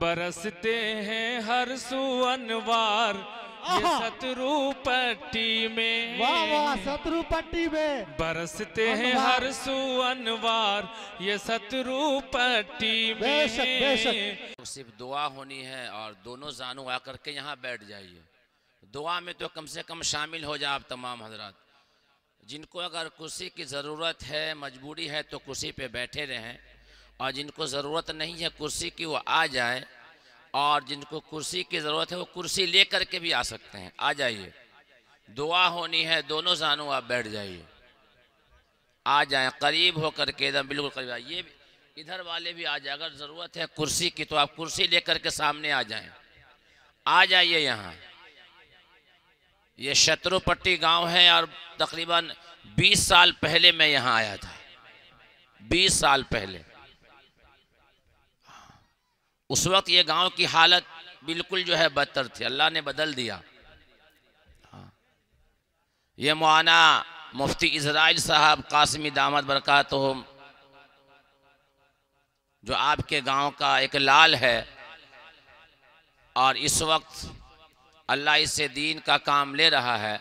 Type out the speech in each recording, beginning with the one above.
बरसते हैं हर सुअनवार शत्रु पट्टी में वाह वाह शत्रु पट्टी में बरसते हैं हर सुअनवार ये शत्रु पट्टी में सिर्फ दुआ होनी है और दोनों जानू आकर के यहाँ बैठ जाइए दुआ में तो कम से कम शामिल हो जाए आप तमाम हजरात जिनको अगर कुर्सी की ज़रूरत है मजबूरी है तो कुर्सी पे बैठे रहें और जिनको ज़रूरत नहीं है कुर्सी की वो आ जाएं और जिनको कुर्सी की ज़रूरत है वो कुर्सी ले कर के भी आ सकते हैं आ जाइए दुआ होनी है दोनों जानों आप बैठ जाइए आ जाएं करीब हो कर के एकदम बिल्कुल करीब आइए इधर वाले भी आ जाए अगर ज़रूरत है कुर्सी की तो आप कुर्सी ले के सामने आ जाए आ जाइए यहाँ ये शत्रुपट्टी गांव है और तकरीबन 20 साल पहले मैं यहाँ आया था 20 साल पहले उस वक्त ये गांव की हालत बिल्कुल जो है बदतर थी अल्लाह ने बदल दिया हाँ। ये मुआना मुफ्ती इसराइल साहब कासमी दामद तो जो आपके गांव का एक लाल है और इस वक्त अल्लाह इससे दीन का काम ले रहा है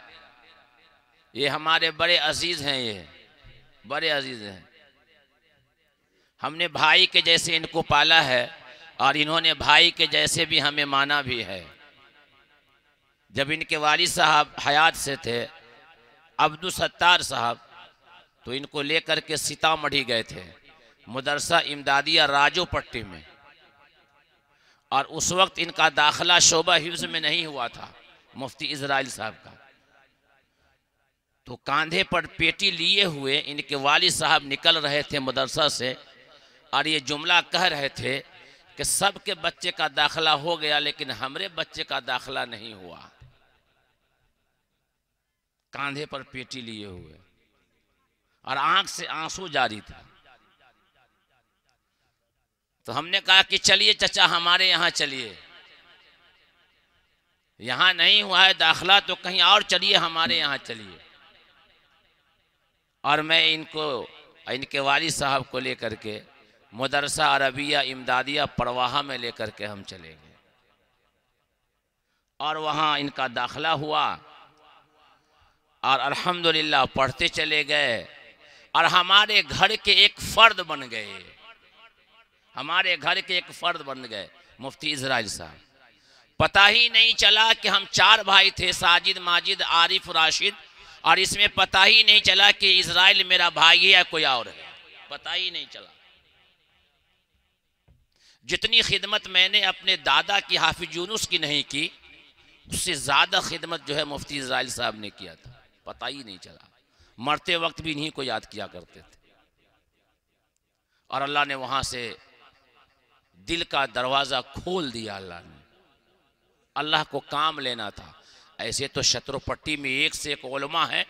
ये हमारे बड़े अजीज़ हैं ये बड़े अजीज़ हैं हमने भाई के जैसे इनको पाला है और इन्होंने भाई के जैसे भी हमें माना भी है जब इनके वाली साहब हयात से थे अब्दुल सत्तार साहब तो इनको लेकर के सीतामढ़ी गए थे मदरसा इमदादिया राजो पट्टी में और उस वक्त इनका दाखला शोबा हिफ्ज में नहीं हुआ था मुफ्ती इसराइल साहब का तो कांधे पर पेटी लिए हुए इनके वाली साहब निकल रहे थे मदरसा से और ये जुमला कह रहे थे कि सबके बच्चे का दाखला हो गया लेकिन हमारे बच्चे का दाखला नहीं हुआ कांधे पर पेटी लिए हुए और आंख से आंसू जारी था तो हमने कहा कि चलिए चचा हमारे यहां चलिए यहां नहीं हुआ है दाखला तो कहीं और चलिए हमारे यहां चलिए और मैं इनको इनके वाली साहब को लेकर के मदरसा अरबिया इमदादिया परवाहा में लेकर के हम चले गए और वहाँ इनका दाखला हुआ और अल्हम्दुलिल्लाह पढ़ते चले गए और हमारे घर के एक फ़र्द बन गए हमारे घर के एक फ़र्द बन गए मुफ्ती इसराइल साहब पता ही नहीं चला कि हम चार भाई थे साजिद माजिद आरिफ राशिद और इसमें पता ही नहीं चला कि इसराइल मेरा भाई है या कोई और है पता ही नहीं चला जितनी खिदमत मैंने अपने दादा की हाफिज यूनुस की नहीं की उससे ज़्यादा खिदमत जो है मुफ्ती इसराइल साहब ने किया था पता ही नहीं चला मरते वक्त भी इन्हीं को याद किया करते थे और अल्लाह ने वहाँ से दिल का दरवाज़ा खोल दिया अल्लाह ने अल्लाह को काम लेना था ऐसे तो शत्रुपट्टी में एक से एक ओलमा है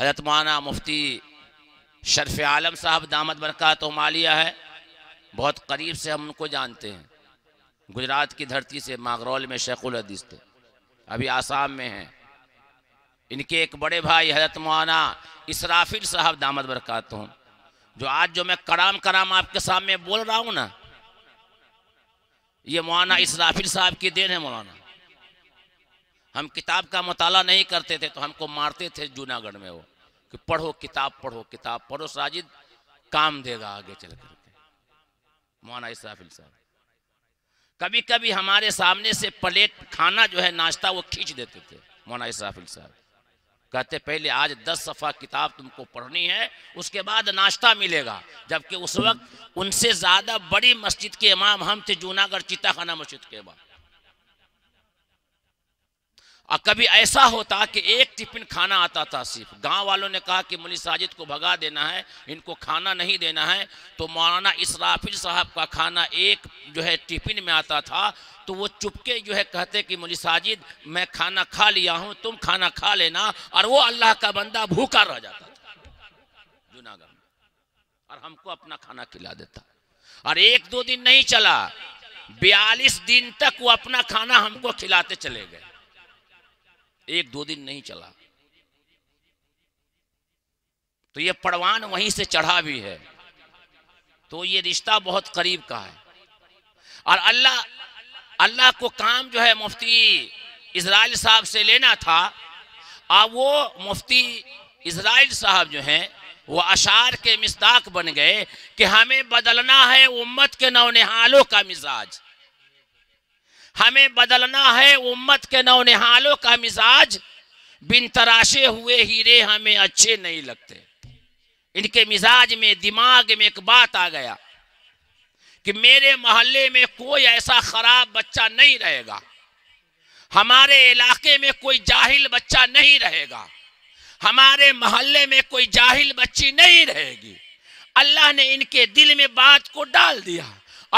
हजरत माना मुफ्ती शरफ़ आलम साहब दामद तो मालिया है बहुत करीब से हम उनको जानते हैं गुजरात की धरती से मागरौल में शेखुल हदीस थे अभी आसाम में हैं इनके एक बड़े भाई हजरत मौलाना इसराफिल साहब दामद बरकात हूँ जो आज जो मैं कराम कराम आपके सामने बोल रहा हूँ ना ये मौलाना इसराफिल साहब की देन है मौलाना हम किताब का मताला नहीं करते थे तो हमको मारते थे जूनागढ़ में वो कि पढ़ो किताब पढ़ो किताब पढ़ो साजिद काम देगा आगे चलकर मौना इसराफिल साहब कभी कभी हमारे सामने से प्लेट खाना जो है नाश्ता वो खींच देते थे मौना इसराफिल साहब कहते पहले आज दस सफ़ा किताब तुमको पढ़नी है उसके बाद नाश्ता मिलेगा जबकि उस वक्त उनसे ज़्यादा बड़ी मस्जिद के इमाम हम थे जूनागढ़ चिताखाना मस्जिद के इमाम और कभी ऐसा होता कि एक टिफिन खाना आता था सिर्फ गांव वालों ने कहा कि मुनी साजिद को भगा देना है इनको खाना नहीं देना है तो मौलाना इसराफिल साहब का खाना एक जो है टिफिन में आता था तो वो चुपके जो है कहते कि मुनी साजिद मैं खाना खा लिया हूँ तुम खाना खा लेना और वो अल्लाह का बंदा भूखा रह जाता जूनागढ़ और हमको अपना खाना खिला देता और एक दो दिन नहीं चला बयालीस दिन तक वो अपना खाना हमको खिलाते चले गए एक दो दिन नहीं चला तो ये पड़वान वहीं से चढ़ा भी है तो ये रिश्ता बहुत करीब का है और अल्लाह अल्लाह को काम जो है मुफ्ती इसराइल साहब से लेना था और वो मुफ्ती इसराइल साहब जो हैं वो अशार के मिस्ताक बन गए कि हमें बदलना है उम्मत के नौनिहालों का मिजाज हमें बदलना है उम्मत के नौनिहालों का मिजाज बिन तराशे हुए हीरे हमें अच्छे नहीं लगते इनके मिजाज में दिमाग में एक बात आ गया कि मेरे मोहल्ले में कोई ऐसा खराब बच्चा नहीं रहेगा हमारे इलाके में कोई जाहिल बच्चा नहीं रहेगा हमारे मोहल्ले में कोई जाहिल बच्ची नहीं रहेगी अल्लाह ने इनके दिल में बात को डाल दिया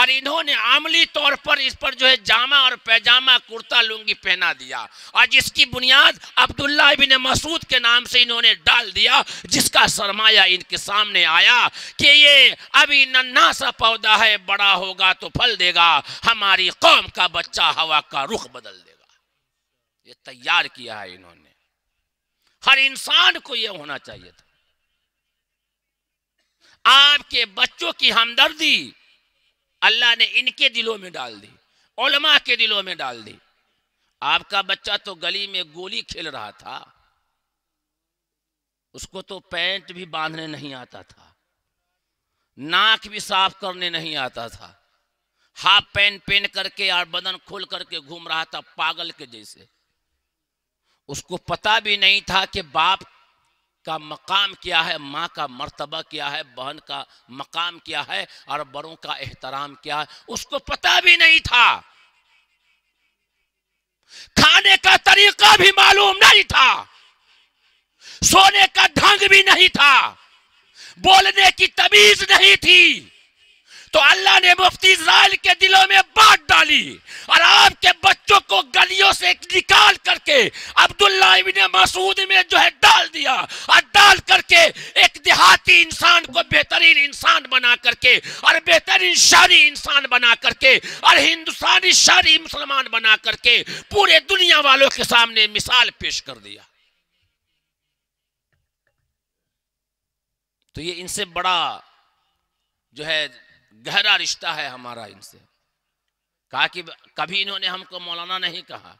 और इन्होंने आमली तौर पर इस पर जो है जामा और पैजामा कुर्ता लुंगी पहना दिया और जिसकी बुनियाद अब्दुल्ला बिन मसूद के नाम से इन्होंने डाल दिया जिसका सरमाया इनके सामने आया कि ये अभी नन्ना सा पौधा है बड़ा होगा तो फल देगा हमारी कौम का बच्चा हवा का रुख बदल देगा ये तैयार किया है इन्होंने हर इंसान को यह होना चाहिए था आपके बच्चों की हमदर्दी अल्लाह ने इनके दिलों में डाल दी ओलमा के दिलों में डाल दी आपका बच्चा तो गली में गोली खेल रहा था उसको तो पैंट भी बांधने नहीं आता था नाक भी साफ करने नहीं आता था हाफ पैंट पहन करके और बदन खोल करके घूम रहा था पागल के जैसे उसको पता भी नहीं था कि बाप का मकाम क्या है माँ का मर्तबा क्या है बहन का मकाम क्या है और बड़ों का एहतराम क्या है उसको पता भी नहीं था खाने का तरीका भी मालूम नहीं था सोने का ढंग भी नहीं था बोलने की तमीज नहीं थी तो अल्लाह ने मुफ्ती इसराइल के दिलों में बात डाली और आपके बच्चों को गलियों से निकाल करके अब्दुल्ला इबन मसूद में जो है डाल दिया और डाल करके एक देहाती इंसान को बेहतरीन इंसान बना करके और बेहतरीन शहरी इंसान बना करके और हिंदुस्तानी शहरी मुसलमान बना करके पूरे दुनिया वालों के सामने मिसाल पेश कर दिया तो ये इनसे बड़ा जो है गहरा रिश्ता है हमारा इनसे कहा कि कभी इन्होंने हमको मौलाना नहीं कहा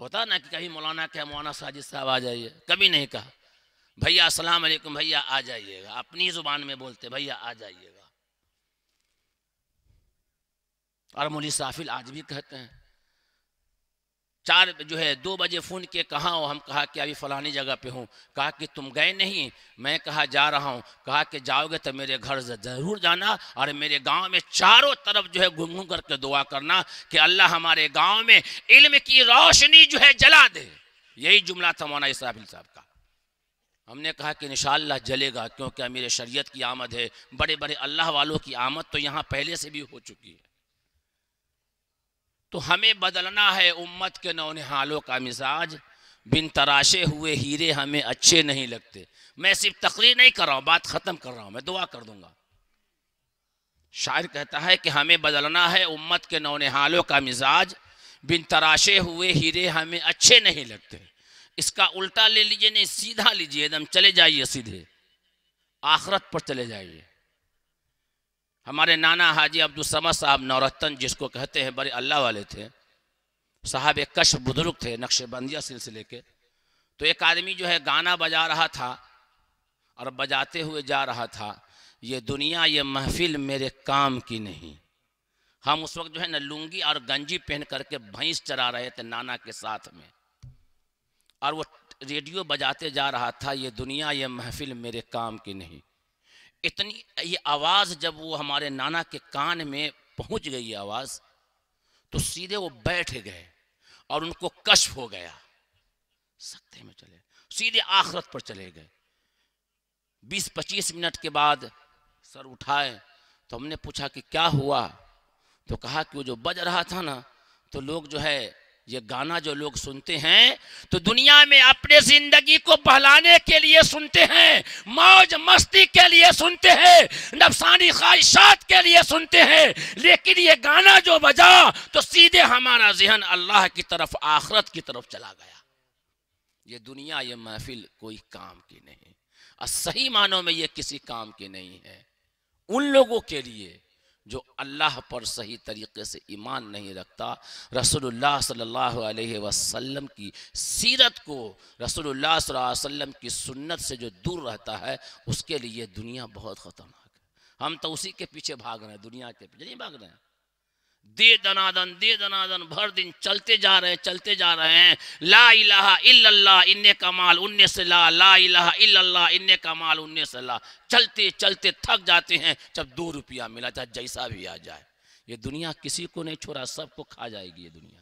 होता ना कि कभी मौलाना क्या मौलाना साजिद साहब आ जाइए कभी नहीं कहा भैया असलम भैया आ जाइएगा अपनी जुबान में बोलते भैया आ जाइएगा और मुली साफिल आज भी कहते हैं चार जो है दो बजे फ़ोन किए कहाँ हो हम कहा कि अभी फ़लानी जगह पे हूँ कहा कि तुम गए नहीं मैं कहा जा रहा हूँ कहा कि जाओगे तो मेरे घर ज़रूर जाना और मेरे गांव में चारों तरफ जो है घूम घूम करके दुआ करना कि अल्लाह हमारे गांव में इल्म की रोशनी जो है जला दे यही जुमला था मौना इसराफिल साहब का हमने कहा कि निशाला जलेगा क्योंकि अमीर शरीय की आमद है बड़े बड़े अल्लाह वालों की आमद तो यहाँ पहले से भी हो चुकी है तो हमें बदलना है उम्मत के नौनिहालों का मिजाज बिन तराशे हुए हीरे हमें अच्छे नहीं लगते मैं सिर्फ तकरीर नहीं कर रहा हूँ बात ख़त्म कर रहा हूँ मैं दुआ कर दूंगा शायर कहता है कि हमें बदलना है उम्मत के नौनिहालों का मिजाज बिन तराशे हुए हीरे हमें अच्छे नहीं लगते इसका उल्टा ले लीजिए नहीं सीधा लीजिए एकदम चले जाइए सीधे आखरत पर चले जाइए हमारे नाना हाजी अब्दुलसमा साहब नौरतन जिसको कहते हैं बड़े अल्लाह वाले थे साहब एक कश बुजुर्ग थे नक्शबंदिया सिलसिले के तो एक आदमी जो है गाना बजा रहा था और बजाते हुए जा रहा था ये दुनिया ये महफिल मेरे काम की नहीं हम उस वक्त जो है ना लुंगी और गंजी पहन करके भैंस चरा रहे थे नाना के साथ में और वो रेडियो बजाते जा रहा था ये दुनिया ये महफिल मेरे काम की नहीं इतनी ये आवाज़ जब वो हमारे नाना के कान में पहुंच गई आवाज़ तो सीधे वो बैठ गए और उनको कश्फ हो गया सकते में चले सीधे आखरत पर चले गए बीस पच्चीस मिनट के बाद सर उठाए तो हमने पूछा कि क्या हुआ तो कहा कि वो जो बज रहा था ना तो लोग जो है ये गाना जो लोग सुनते हैं तो दुनिया में अपने जिंदगी को बहलाने के लिए सुनते हैं मौज मस्ती के लिए सुनते हैं नफसानी ख्वाहिशात के लिए सुनते हैं लेकिन ये गाना जो बजा तो सीधे हमारा जहन अल्लाह की तरफ आखरत की तरफ चला गया ये दुनिया ये महफिल कोई काम की नहीं और सही मानों में ये किसी काम की नहीं है उन लोगों के लिए जो अल्लाह पर सही तरीके से ईमान नहीं रखता रसोल्ला सल्ला अलैहि की सीरत को रसोल्ला सल्लल्लाहु की सुन्नत से जो दूर रहता है उसके लिए दुनिया बहुत ख़तरनाक है हम तो उसी के पीछे भाग रहे हैं दुनिया के पीछे नहीं भाग रहे हैं दे दनादन दे दनादन भर दिन चलते जा रहे हैं चलते जा रहे हैं ला इलाहा इल्लल्लाह इन्ने कमाल उन्ने से ला ला इलाहा इल्लल्लाह इन्ने कमाल उन्ने से ला चलते चलते थक जाते हैं जब दो रुपया मिला चाहे जैसा भी आ जाए ये दुनिया किसी को नहीं छोड़ा सबको खा जाएगी ये दुनिया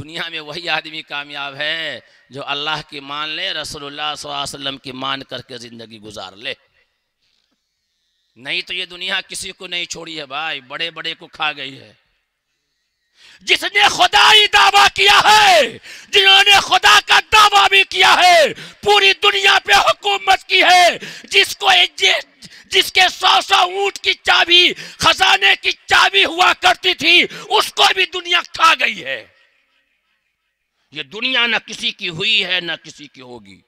दुनिया में वही आदमी कामयाब है जो अल्लाह की मान ले रसोल्लाम की मान करके ज़िंदगी गुजार ले नहीं तो ये दुनिया किसी को नहीं छोड़ी है भाई बड़े बड़े को खा गई है जिसने खुदाई दावा किया है जिन्होंने खुदा का दावा भी किया है पूरी दुनिया पे हुकूमत की है जिसको जिसके सौ सौ ऊंट की चाबी खजाने की चाबी हुआ करती थी उसको भी दुनिया खा गई है ये दुनिया न किसी की हुई है न किसी की होगी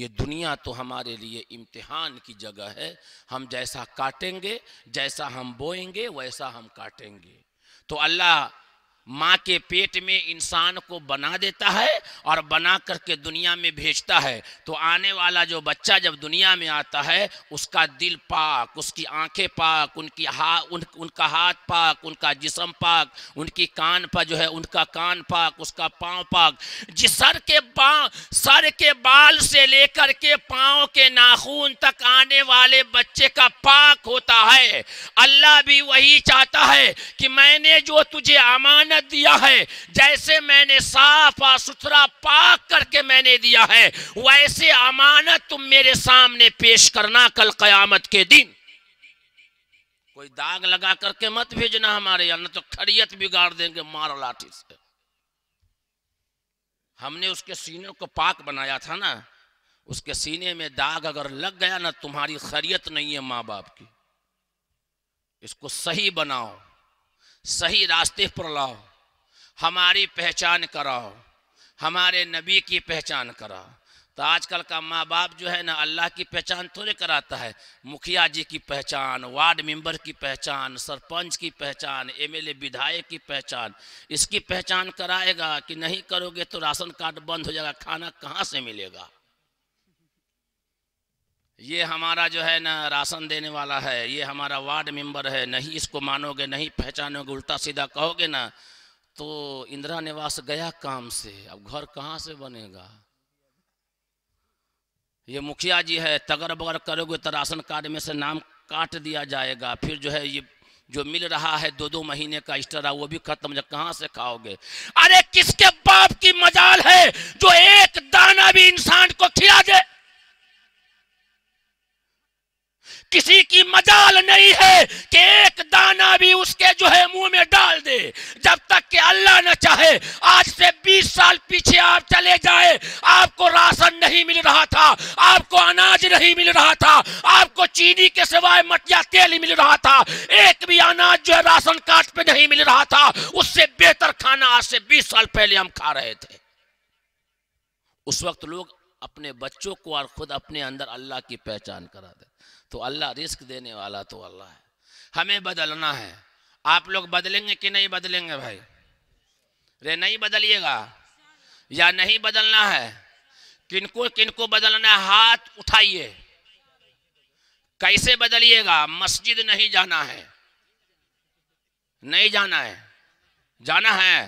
ये दुनिया तो हमारे लिए इम्तिहान की जगह है हम जैसा काटेंगे जैसा हम बोएंगे वैसा हम काटेंगे تو اللہ माँ के पेट में इंसान को बना देता है और बना करके दुनिया में भेजता है तो आने वाला जो बच्चा जब दुनिया में आता है उसका दिल पाक उसकी आंखें पाक उनकी हा उन, उनका हाथ पाक उनका जिसम पाक उनकी कान पर जो है उनका कान पाक उसका पाँव पाक जिस सर के पाँव सर के बाल से लेकर के पाँव के नाखून तक आने वाले बच्चे का पाक होता है अल्लाह भी वही चाहता है कि मैंने जो तुझे अमानत मैंने दिया है जैसे मैंने साफ और सुथरा पाक करके मैंने दिया है वैसे अमानत तुम मेरे सामने पेश करना कल कयामत के दिन कोई दाग लगा करके मत भेजना हमारे यहाँ तो खरियत बिगाड़ देंगे मार लाठी से हमने उसके सीने को पाक बनाया था ना उसके सीने में दाग अगर लग गया ना तुम्हारी खरियत नहीं है माँ बाप की इसको सही बनाओ सही रास्ते पर लाओ हमारी पहचान कराओ हमारे नबी की पहचान कराओ तो आजकल का माँ बाप जो है ना अल्लाह की पहचान थोड़े कराता है मुखिया जी की पहचान वार्ड मेंबर की पहचान सरपंच की पहचान एमएलए विधायक की पहचान इसकी पहचान कराएगा कि नहीं करोगे तो राशन कार्ड बंद हो जाएगा खाना कहाँ से मिलेगा ये हमारा जो है ना राशन देने वाला है ये हमारा वार्ड मेंबर है नहीं इसको मानोगे नहीं पहचानोगे उल्टा सीधा कहोगे ना तो इंदिरा निवास गया काम से अब घर कहाँ से बनेगा ये मुखिया जी है तगर बगर करोगे तो राशन कार्ड में से नाम काट दिया जाएगा फिर जो है ये जो मिल रहा है दो दो महीने का एक्स्ट्रा वो भी खत्म जब कहाँ से खाओगे अरे किसके बाप की मजाल है जो एक दाना भी इंसान को खिला दे किसी की मजाल नहीं है कि एक दाना भी उसके जो है मुंह में डाल दे जब तक कि अल्लाह ना चाहे आज से 20 साल पीछे आप चले जाए आपको राशन नहीं मिल रहा था आपको अनाज नहीं मिल रहा था आपको चीनी के सिवाय मटिया तेल मिल रहा था एक भी अनाज जो है राशन कार्ड पे नहीं मिल रहा था उससे बेहतर खाना आज से बीस साल पहले हम खा रहे थे उस वक्त लोग अपने बच्चों को और ख़ुद अपने अंदर अल्लाह की पहचान करा दे तो अल्लाह रिस्क देने वाला तो अल्लाह है हमें बदलना है आप लोग बदलेंगे कि नहीं बदलेंगे भाई रे नहीं बदलिएगा या नहीं बदलना है किनको किनको बदलना है हाथ उठाइए कैसे बदलिएगा मस्जिद नहीं जाना है नहीं जाना है जाना है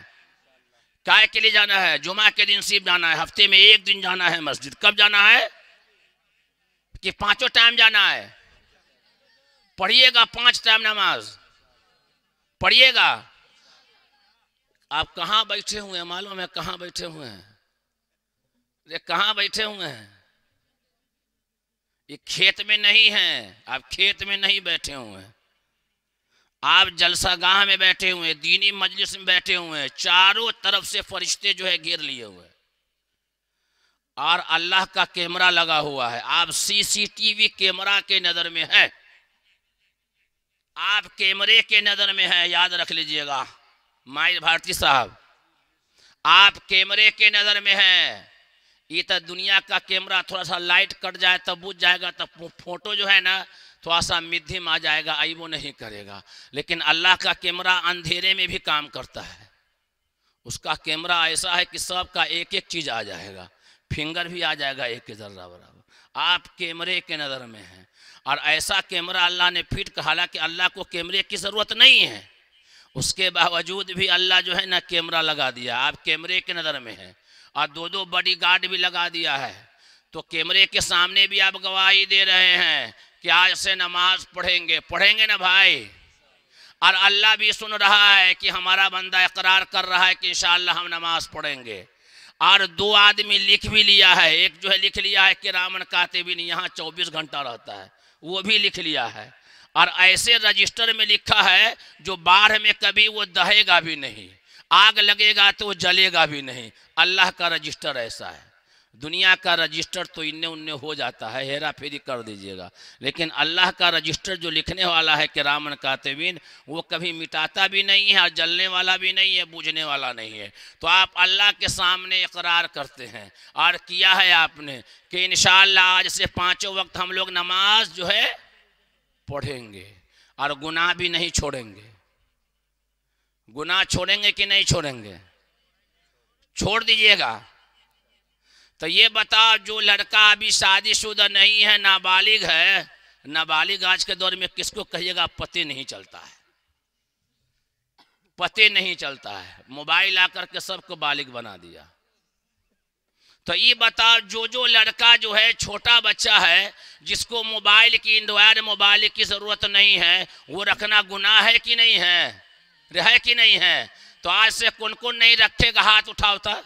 काय के लिए जाना है जुमा के दिन सिर्फ जाना है हफ्ते में एक दिन जाना है मस्जिद कब जाना है कि पांचों टाइम जाना है पढ़िएगा पांच टाइम नमाज पढ़िएगा आप कहाँ बैठे हुए हैं मालूम है कहाँ बैठे हुए हैं अरे कहाँ बैठे हुए हैं ये खेत में नहीं हैं आप खेत में नहीं बैठे हुए हैं आप जलसागाह में बैठे हुए हैं दीनी मजलिस में बैठे हुए हैं चारों तरफ से फरिश्ते जो है घेर लिए हुए हैं और अल्लाह का कैमरा लगा हुआ है आप सीसीटीवी कैमरा के नज़र में है आप कैमरे के नज़र में है याद रख लीजिएगा माइल भारती साहब आप कैमरे के नज़र में है ये तो दुनिया का कैमरा थोड़ा सा लाइट कट जाए तब बुझ जाएगा तब फोटो जो है ना थोड़ा सा मिध्यम आ जाएगा आई वो नहीं करेगा लेकिन अल्लाह का कैमरा अंधेरे में भी काम करता है उसका कैमरा ऐसा है कि सब का एक एक चीज़ आ जाएगा फिंगर भी आ जाएगा एक के जर्रा बराबर आप कैमरे के नज़र में हैं और ऐसा कैमरा अल्लाह ने फिट कहा कि अल्लाह को कैमरे की ज़रूरत नहीं है उसके बावजूद भी अल्लाह जो है ना कैमरा लगा दिया आप कैमरे के नज़र में हैं और दो दो बॉडी गार्ड भी लगा दिया है तो कैमरे के सामने भी आप गवाही दे रहे हैं कि आज से नमाज पढ़ेंगे पढ़ेंगे ना भाई और अल्लाह भी सुन रहा है कि हमारा बंदा इकरार कर रहा है कि इन हम नमाज पढ़ेंगे और दो आदमी लिख भी लिया है एक जो है लिख लिया है कि रामन कातिबिन यहाँ चौबीस घंटा रहता है वो भी लिख लिया है और ऐसे रजिस्टर में लिखा है जो बाढ़ में कभी वो दहेगा भी नहीं आग लगेगा तो वो जलेगा भी नहीं अल्लाह का रजिस्टर ऐसा है दुनिया का रजिस्टर तो इन्ने उन्ने हो जाता है हेरा फेरी कर दीजिएगा लेकिन अल्लाह का रजिस्टर जो लिखने वाला है कि रामन कातबीन वो कभी मिटाता भी नहीं है और जलने वाला भी नहीं है बूझने वाला नहीं है तो आप अल्लाह के सामने इकरार करते हैं और किया है आपने कि इन आज से पाँचों वक्त हम लोग नमाज जो है पढ़ेंगे और गुनाह भी नहीं छोड़ेंगे गुनाह छोड़ेंगे कि नहीं छोड़ेंगे छोड़ दीजिएगा तो ये बताओ जो लड़का अभी शादीशुदा नहीं है नाबालिग है नाबालिग आज के दौर में किसको कहिएगा पते नहीं चलता है पते नहीं चलता है मोबाइल आकर के सबको बालिग बना दिया तो ये बताओ जो जो लड़का जो है छोटा बच्चा है जिसको मोबाइल की इंडोयर मोबाइल की ज़रूरत नहीं है वो रखना गुनाह है कि नहीं है रहे कि नहीं है तो आज से कौन कौन नहीं रखेगा हाथ उठावता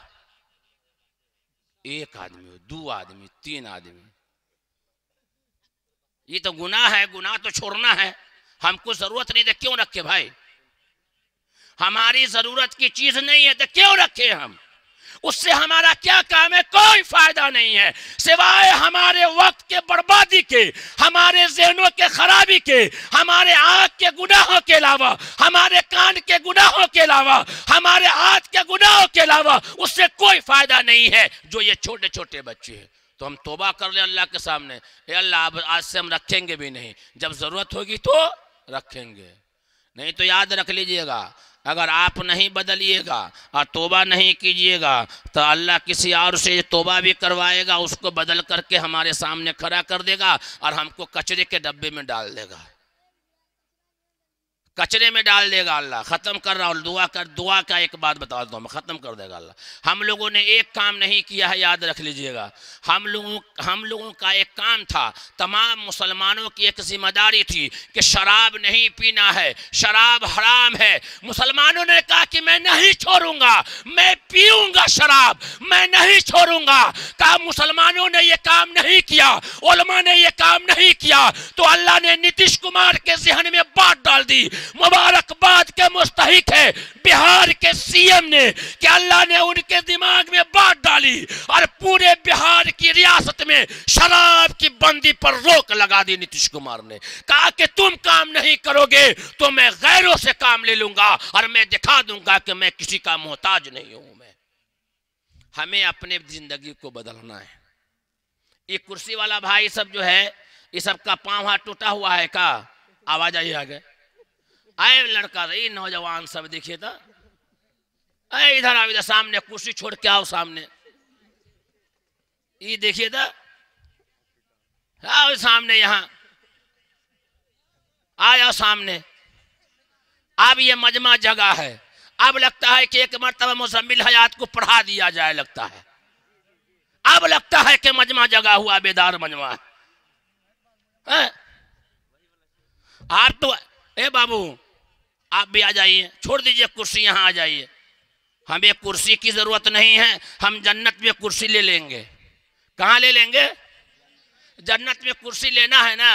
एक आदमी हो दो आदमी तीन आदमी ये तो गुनाह है गुनाह तो छोड़ना है हमको जरूरत नहीं है तो क्यों रखे भाई हमारी जरूरत की चीज नहीं है तो क्यों रखे हम उससे हमारा क्या काम है कोई फायदा नहीं है सिवाय हमारे वक्त के बर्बादी के हमारे जहनों के खराबी के हमारे आँख के गुनाहों के अलावा हमारे कान के गुनाहों के अलावा हमारे हाथ के गुनाहों के अलावा उससे कोई फायदा नहीं है जो ये छोटे छोटे बच्चे हैं तो हम तोबा कर ले अल्लाह के सामने ए अल्लाह आज से हम रखेंगे भी नहीं जब ज़रूरत होगी तो रखेंगे नहीं तो याद रख लीजिएगा अगर आप नहीं बदलिएगा और तोबा नहीं कीजिएगा तो अल्लाह किसी और से तोबा भी करवाएगा उसको बदल करके हमारे सामने खड़ा कर देगा और हमको कचरे के डब्बे में डाल देगा कचरे में डाल देगा अल्लाह ख़त्म कर रहा हूँ दुआ कर दुआ का एक बात बता दो मैं ख़त्म कर देगा अल्लाह हम लोगों ने एक काम नहीं किया है याद रख लीजिएगा हम लोगों हम लोगों का एक काम था तमाम मुसलमानों की एक जिम्मेदारी थी कि शराब नहीं पीना है शराब हराम है मुसलमानों ने कहा कि मैं नहीं छोड़ूंगा मैं पीऊँगा शराब मैं नहीं छोड़ूंगा कहा मुसलमानों ने यह काम नहीं किया उलमा ने यह काम नहीं किया तो अल्लाह ने नीतीश कुमार के जहन में बात डाल दी मुबारकबाद के मुस्तक है बिहार के सीएम ने कि अल्लाह ने उनके दिमाग में बात डाली और पूरे बिहार की रियासत में शराब की बंदी पर रोक लगा दी नीतीश कुमार ने कहा कि तुम काम नहीं करोगे तो मैं गैरों से काम ले लूंगा और मैं दिखा दूंगा कि मैं किसी का मोहताज नहीं हूं मैं हमें अपने जिंदगी को बदलना है ये कुर्सी वाला भाई सब जो है ये सबका पांव हाथ टूटा हुआ है का आवाज आई आ गए आए लड़का रही नौजवान सब देखिए था तो। अरे इधर इधर सामने कुर्सी छोड़ के आओ सामने ये देखिए था तो, आओ सामने यहां आ जाओ सामने अब ये मजमा जगह है अब लगता है कि एक मरतबा मुजम्मिल हयात को पढ़ा दिया जाए लगता है अब लगता है कि मजमा जगह हुआ बेदार मजमा है आप तो ए बाबू आप भी आ जाइए छोड़ दीजिए कुर्सी यहाँ आ जाइए हमें कुर्सी की जरूरत नहीं है हम जन्नत में कुर्सी ले लेंगे कहाँ ले लेंगे जन्नत में कुर्सी लेना है ना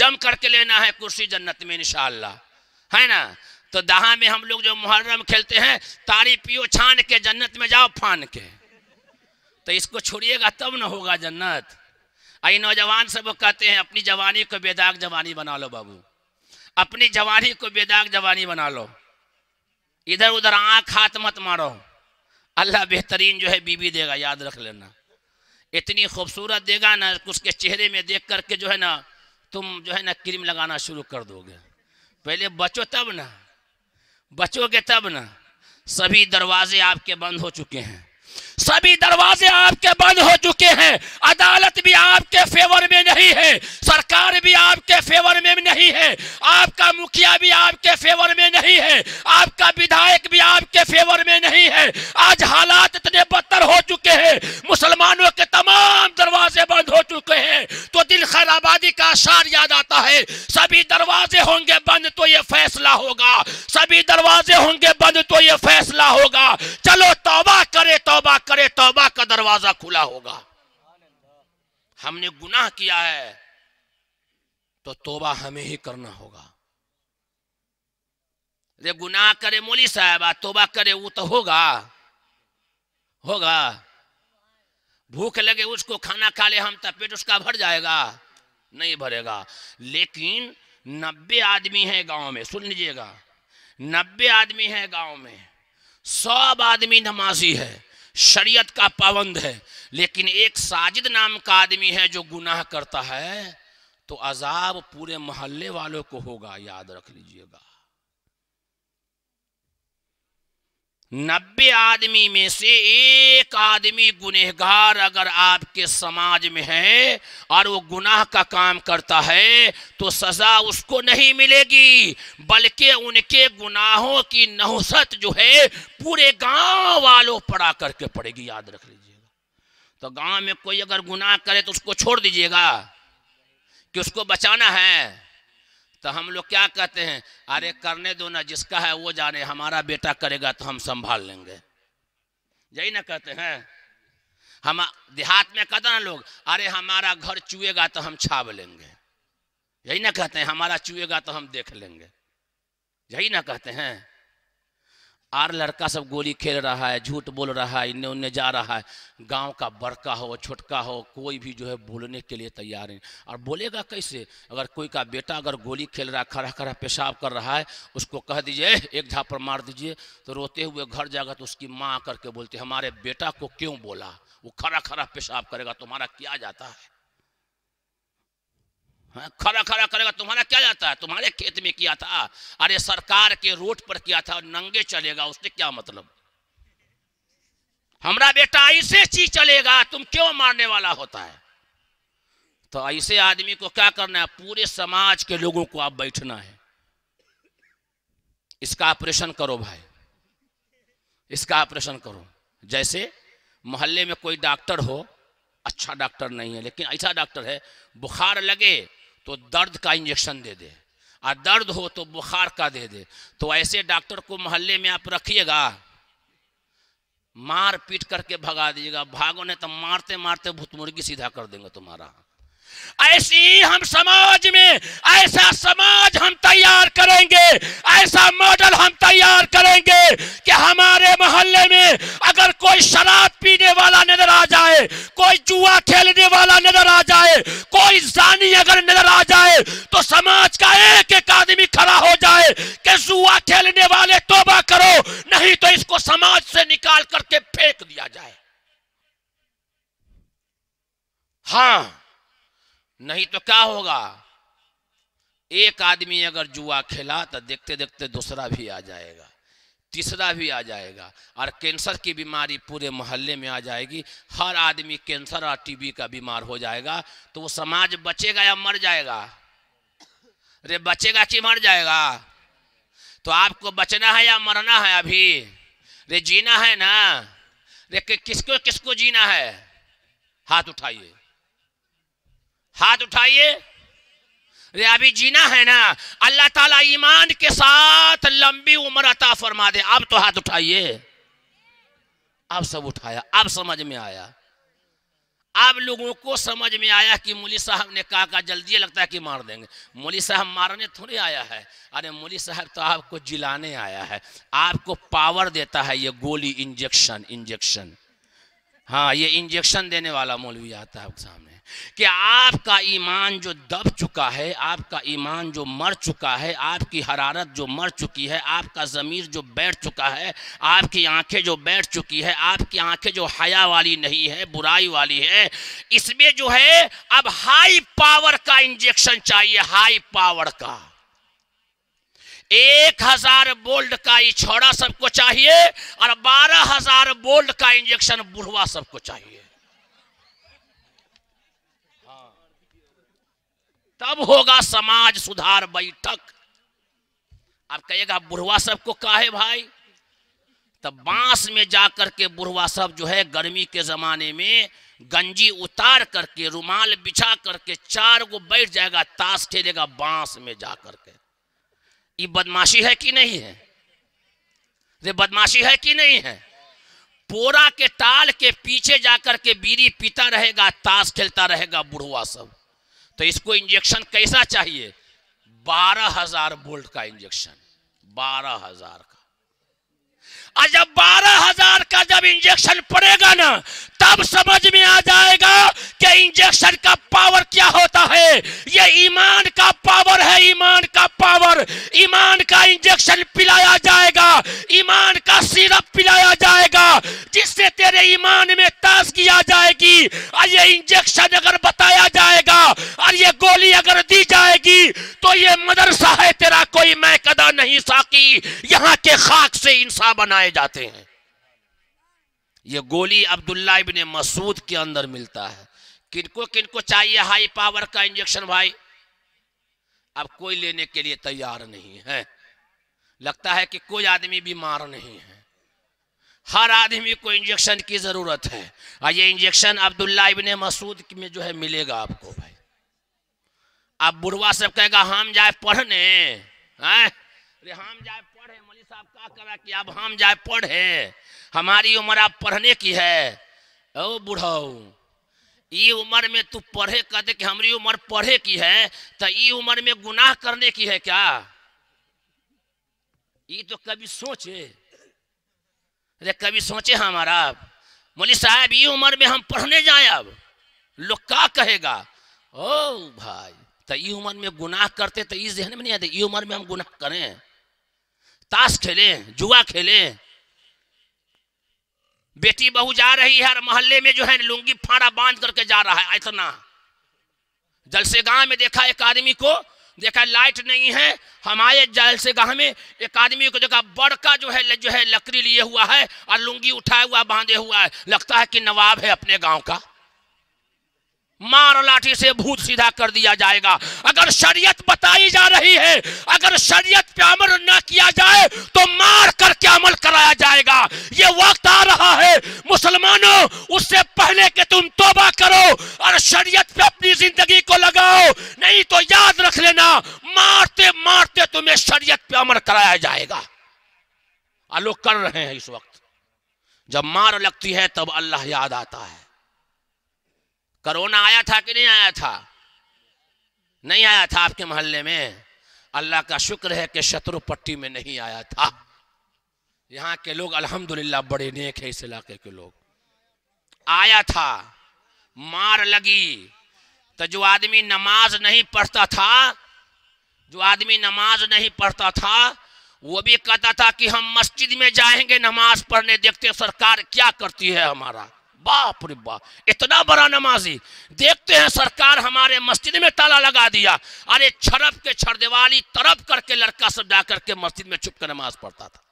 जम करके लेना है कुर्सी जन्नत में इनशाला है ना तो दहा में हम लोग जो मुहर्रम खेलते हैं तारी पियो छान के जन्नत में जाओ फान के तो इसको छोड़िएगा तब ना होगा जन्नत आई नौजवान सब कहते हैं अपनी जवानी को बेदाग जवानी बना लो बाबू अपनी जवानी को बेदाग जवानी बना लो इधर उधर आँख हाथ मत मारो अल्लाह बेहतरीन जो है बीवी देगा याद रख लेना इतनी खूबसूरत देगा ना उसके चेहरे में देख करके जो है ना तुम जो है ना क्रीम लगाना शुरू कर दोगे पहले बचो तब ना बचोगे तब ना सभी दरवाजे आपके बंद हो चुके हैं सभी दरवाजे आपके बंद हो चुके हैं अदालत भी आपके फेवर में नहीं है सरकार भी आपके फेवर में नहीं है आपका मुखिया भी आपके फेवर में नहीं है आपका विधायक भी आपके फेवर में नहीं है आज हालात इतने बदतर हो चुके हैं मुसलमानों के तमाम दरवाजे बंद हो चुके हैं तो दिल खैर आबादी का आशार याद आता है सभी दरवाजे होंगे बंद तो ये फैसला होगा सभी दरवाजे होंगे बंद तो ये फैसला होगा चलो तोबा करे तोबा करे तौबा का दरवाजा खुला होगा हमने गुनाह किया है तो तौबा हमें ही करना होगा अरे गुनाह करे मोली साहब तोबा करे वो तो होगा होगा भूख लगे उसको खाना खा ले हम तो पेट उसका भर जाएगा नहीं भरेगा लेकिन नब्बे आदमी है गांव में सुन लीजिएगा नब्बे आदमी है गांव में सब आदमी नमाजी है शरीयत का पाबंद है लेकिन एक साजिद नाम का आदमी है जो गुनाह करता है तो अजाब पूरे मोहल्ले वालों को होगा याद रख लीजिएगा नब्बे आदमी में से एक आदमी गुनहगार अगर आपके समाज में है और वो गुनाह का काम करता है तो सज़ा उसको नहीं मिलेगी बल्कि उनके गुनाहों की नहसत जो है पूरे गांव वालों पड़ा करके पड़ेगी याद रख लीजिएगा तो गांव में कोई अगर गुनाह करे तो उसको छोड़ दीजिएगा कि उसको बचाना है तो हम लोग क्या कहते हैं अरे करने दो ना जिसका है वो जाने हमारा बेटा करेगा तो हम संभाल लेंगे यही ना कहते हैं हम देहात में कहते ना लोग अरे हमारा घर चुएगा तो हम छाप लेंगे यही ना कहते हैं हमारा चुएगा तो हम देख लेंगे यही ना कहते हैं आर लड़का सब गोली खेल रहा है झूठ बोल रहा है इन्ने उन्ने जा रहा है गांव का बड़का हो छोटका हो कोई भी जो है बोलने के लिए तैयार नहीं और बोलेगा कैसे अगर कोई का बेटा अगर गोली खेल रहा है खड़ा खड़ा पेशाब कर रहा है उसको कह दीजिए एक झापर मार दीजिए तो रोते हुए घर जाएगा तो उसकी माँ आ करके बोलती हमारे बेटा को क्यों बोला वो खड़ा खड़ा पेशाब करेगा तुम्हारा क्या जाता है हाँ, खरा खरा करेगा तुम्हारा क्या जाता है तुम्हारे खेत में किया था अरे सरकार के रोड पर किया था नंगे चलेगा उसने क्या मतलब हमारा बेटा ऐसे चीज चलेगा तुम क्यों मारने वाला होता है तो ऐसे आदमी को क्या करना है पूरे समाज के लोगों को आप बैठना है इसका ऑपरेशन करो भाई इसका ऑपरेशन करो जैसे मोहल्ले में कोई डॉक्टर हो अच्छा डॉक्टर नहीं है लेकिन ऐसा डॉक्टर है बुखार लगे तो दर्द का इंजेक्शन दे दे और दर्द हो तो बुखार का दे दे तो ऐसे डॉक्टर को मोहल्ले में आप रखिएगा मार पीट करके भगा दीजिएगा भागो नहीं तो मारते मारते भूतमुर्गी सीधा कर देंगे तुम्हारा ऐसी ही हम समाज में ऐसा समाज हम तैयार करेंगे ऐसा मॉडल हम तैयार करेंगे कि हमारे मोहल्ले में अगर कोई शराब पीने वाला नजर आ जाए कोई जुआ खेलने वाला नजर आ जाए कोई जानी अगर नजर आ जाए तो समाज का एक एक आदमी खड़ा हो जाए कि जुआ खेलने वाले तोबा करो नहीं तो इसको समाज से निकाल करके फेंक दिया जाए हाँ नहीं तो क्या होगा एक आदमी अगर जुआ खेला तो देखते देखते दूसरा भी आ जाएगा तीसरा भी आ जाएगा और कैंसर की बीमारी पूरे मोहल्ले में आ जाएगी हर आदमी कैंसर और टीबी का बीमार हो जाएगा तो वो समाज बचेगा या मर जाएगा अरे बचेगा कि मर जाएगा तो आपको बचना है या मरना है अभी रे जीना है ना रे किसको किसको जीना है हाथ उठाइए हाथ उठाइए अभी जीना है ना अल्लाह ताला ईमान के साथ लंबी उम्र अता फरमा दे अब तो हाथ उठाइए अब सब उठाया अब समझ में आया अब लोगों को समझ में आया कि मुली साहब ने कहा का जल्दी लगता है कि मार देंगे मुली साहब मारने थोड़ी आया है अरे मुली साहब तो आपको जिलाने आया है आपको पावर देता है ये गोली इंजेक्शन इंजेक्शन हाँ ये इंजेक्शन देने वाला मौलवी आता है आपके सामने कि आपका ईमान जो दब चुका है आपका ईमान जो मर चुका है आपकी हरारत जो मर चुकी है आपका ज़मीर जो बैठ चुका है आपकी आंखें जो बैठ चुकी है आपकी आंखें जो हया वाली नहीं है बुराई वाली है इसमें जो है अब हाई पावर का इंजेक्शन चाहिए हाई पावर का एक हजार बोल्ड का इछौड़ा सबको चाहिए और बारह हजार बोल्ड का इंजेक्शन बुढ़वा सबको चाहिए तब होगा समाज सुधार बैठक आप कहिएगा बुढ़वा सब को काहे भाई तब बांस में जाकर के बुढ़वा सब जो है गर्मी के जमाने में गंजी उतार करके रुमाल बिछा करके चार को बैठ जाएगा ताश खेलेगा बांस में जा करके ये बदमाशी है कि नहीं है ये बदमाशी है कि नहीं है पोरा के ताल के पीछे जाकर के बीड़ी पीता रहेगा ताश खेलता रहेगा बुढ़वा सब तो इसको इंजेक्शन कैसा चाहिए बारह हजार बोल्ट का इंजेक्शन बारह हजार का और जब बारह हजार का जब इंजेक्शन पड़ेगा ना तब समझ में आ जाएगा कि इंजेक्शन का पावर क्या होता है ये ईमान का पावर है ईमान का पावर ईमान का इंजेक्शन पिलाया जाएगा ईमान का सिरप पिलाया जाएगा जिससे तेरे ईमान में ताजगी आ जाएगी और ये इंजेक्शन अगर बताया जाएगा और ये गोली अगर दी जाएगी तो ये मदरसा है तेरा कोई मैं कदा नहीं साकी यहाँ के खाक से इंसान बनाए जाते हैं ये गोली अब्दुल्ला इबन मसूद के अंदर मिलता है किनको किनको चाहिए हाई पावर का इंजेक्शन भाई अब कोई लेने के लिए तैयार नहीं है लगता है कि कोई आदमी बीमार नहीं है हर आदमी को इंजेक्शन की ज़रूरत है और ये इंजेक्शन अब्दुल्ला इबन मसूद में जो है मिलेगा आपको भाई अब बुढ़वा सब कहेगा हम जाए पढ़ने हम जाए पढ़े मौली साहब क्या करा कि अब हम जाए पढ़े हमारी उम्र आप पढ़ने की है ओ बुढ़ाओ ये उम्र में तू पढ़े दे कि हमारी उम्र पढ़े की है तो ये उम्र में गुनाह करने की है क्या ये तो कभी सोचे अरे कभी सोचे हमारा हाँ मोली साहब ये उम्र में हम पढ़ने जाए अब लोग क्या कहेगा ओ भाई तो ये उम्र में गुनाह करते तो इस जहन में नहीं आते ये उम्र में हम गुनाह करें ताश खेलें जुआ खेलें बेटी बहू जा रही है और मोहल्ले में जो है लुंगी फाड़ा बांध करके जा रहा है इतना जलसे गांव में देखा एक आदमी को देखा लाइट नहीं है हमारे जलसे गांव में एक आदमी को देखा बड़का जो है जो है लकड़ी लिए हुआ है और लुंगी उठाए हुआ बांधे हुआ है लगता है कि नवाब है अपने गांव का मार लाठी से भूत सीधा कर दिया जाएगा अगर शरीयत बताई जा रही है अगर शरीयत पे अमल न किया जाए तो मार करके अमल कराया जाएगा ये वक्त आ रहा है मुसलमानों उससे पहले कि तुम तोबा करो और शरीयत पे अपनी जिंदगी को लगाओ नहीं तो याद रख लेना मारते मारते तुम्हें शरीयत पे अमल कराया जाएगा आलोक कर रहे हैं इस वक्त जब मार लगती है तब अल्लाह याद आता है करोना आया था कि नहीं आया था नहीं आया था आपके मोहल्ले में अल्लाह का शुक्र है कि शत्रु पट्टी में नहीं आया था यहाँ के लोग अल्हम्दुलिल्लाह बड़े नेक है इस इलाके के लोग आया था मार लगी तो जो आदमी नमाज नहीं पढ़ता था जो आदमी नमाज नहीं पढ़ता था वो भी कहता था कि हम मस्जिद में जाएंगे नमाज पढ़ने देखते सरकार क्या करती है हमारा बाप रे बाप इतना बड़ा नमाजी देखते हैं सरकार हमारे मस्जिद में ताला लगा दिया अरे छरप के छरदेवाली तरप करके लड़का सब जा करके मस्जिद में छुप कर नमाज पढ़ता था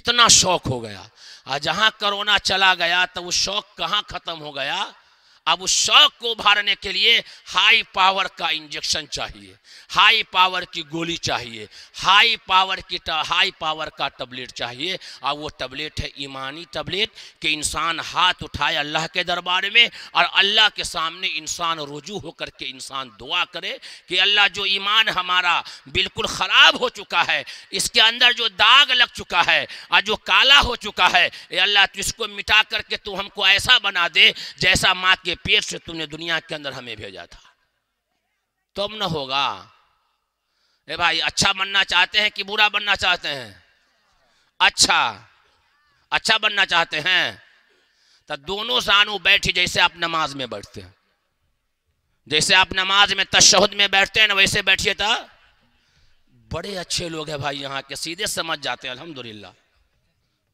इतना शौक हो गया और जहां कोरोना चला गया तो वो शौक कहाँ खत्म हो गया अब उस शौक को उभारने के लिए हाई पावर का इंजेक्शन चाहिए हाई पावर की गोली चाहिए हाई पावर की हाई पावर का टबलेट चाहिए और वो टबलेट है ईमानी टबलेट कि इंसान हाथ उठाए अल्लाह के दरबार में और अल्लाह के सामने इंसान रुजू होकर के इंसान दुआ करे कि अल्लाह जो ईमान हमारा बिल्कुल ख़राब हो चुका है इसके अंदर जो दाग लग चुका है और जो काला हो चुका है अल्लाह तो इसको मिटा करके तू हमको ऐसा बना दे जैसा माँ के के पेट से तुमने दुनिया के अंदर हमें भेजा था तब न होगा ए भाई अच्छा बनना चाहते हैं कि बुरा बनना चाहते हैं अच्छा अच्छा बनना चाहते हैं तो दोनों सानू बैठी जैसे आप नमाज में बैठते हैं जैसे आप नमाज में तशहद में बैठते हैं ना वैसे बैठिए था तो बड़े अच्छे लोग हैं भाई यहाँ के सीधे समझ जाते हैं अलहमदुल्ला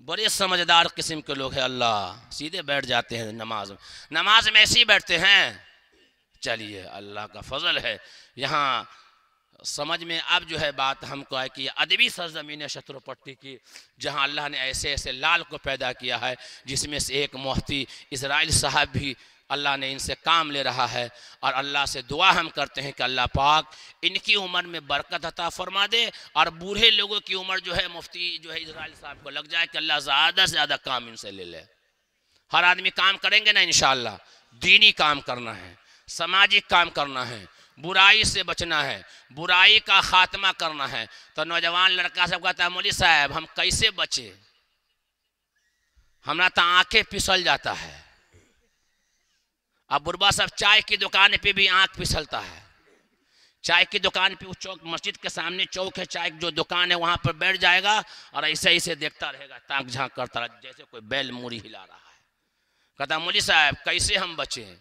बड़े समझदार किस्म के लोग हैं अल्लाह सीधे बैठ जाते हैं नमाज में नमाज में ऐसे ही बैठते हैं चलिए अल्लाह का फजल है यहाँ समझ में अब जो है बात हमको आए कि अदबी सरजमीन शत्रुपट्टी की जहाँ अल्लाह ने ऐसे ऐसे लाल को पैदा किया है जिसमें से एक मोहती इसराइल साहब भी अल्लाह ने इनसे काम ले रहा है और अल्लाह से दुआ हम करते हैं कि अल्लाह पाक इनकी उम्र में बरकत अता फरमा दे और बूढ़े लोगों की उम्र जो है मुफ्ती जो है इसराइल साहब को लग जाए कि अल्लाह ज़्यादा से ज़्यादा काम इनसे ले ले हर आदमी काम करेंगे ना इन दीनी काम करना है सामाजिक काम करना है बुराई से बचना है बुराई का खात्मा करना है तो नौजवान लड़का सब कहता है मोली साहब हम कैसे बचे हमारा तो आंखें पिसल जाता है अब बुरबा साहब चाय की दुकान पे भी आंख फिसलता है चाय की दुकान पे उस चौक मस्जिद के सामने चौक है चाय की जो दुकान है वहाँ पर बैठ जाएगा और ऐसे ऐसे देखता रहेगा ताक झाँक करता रहा जैसे कोई बैल मूरी हिला रहा है कहता मोली साहब कैसे हम बचे हैं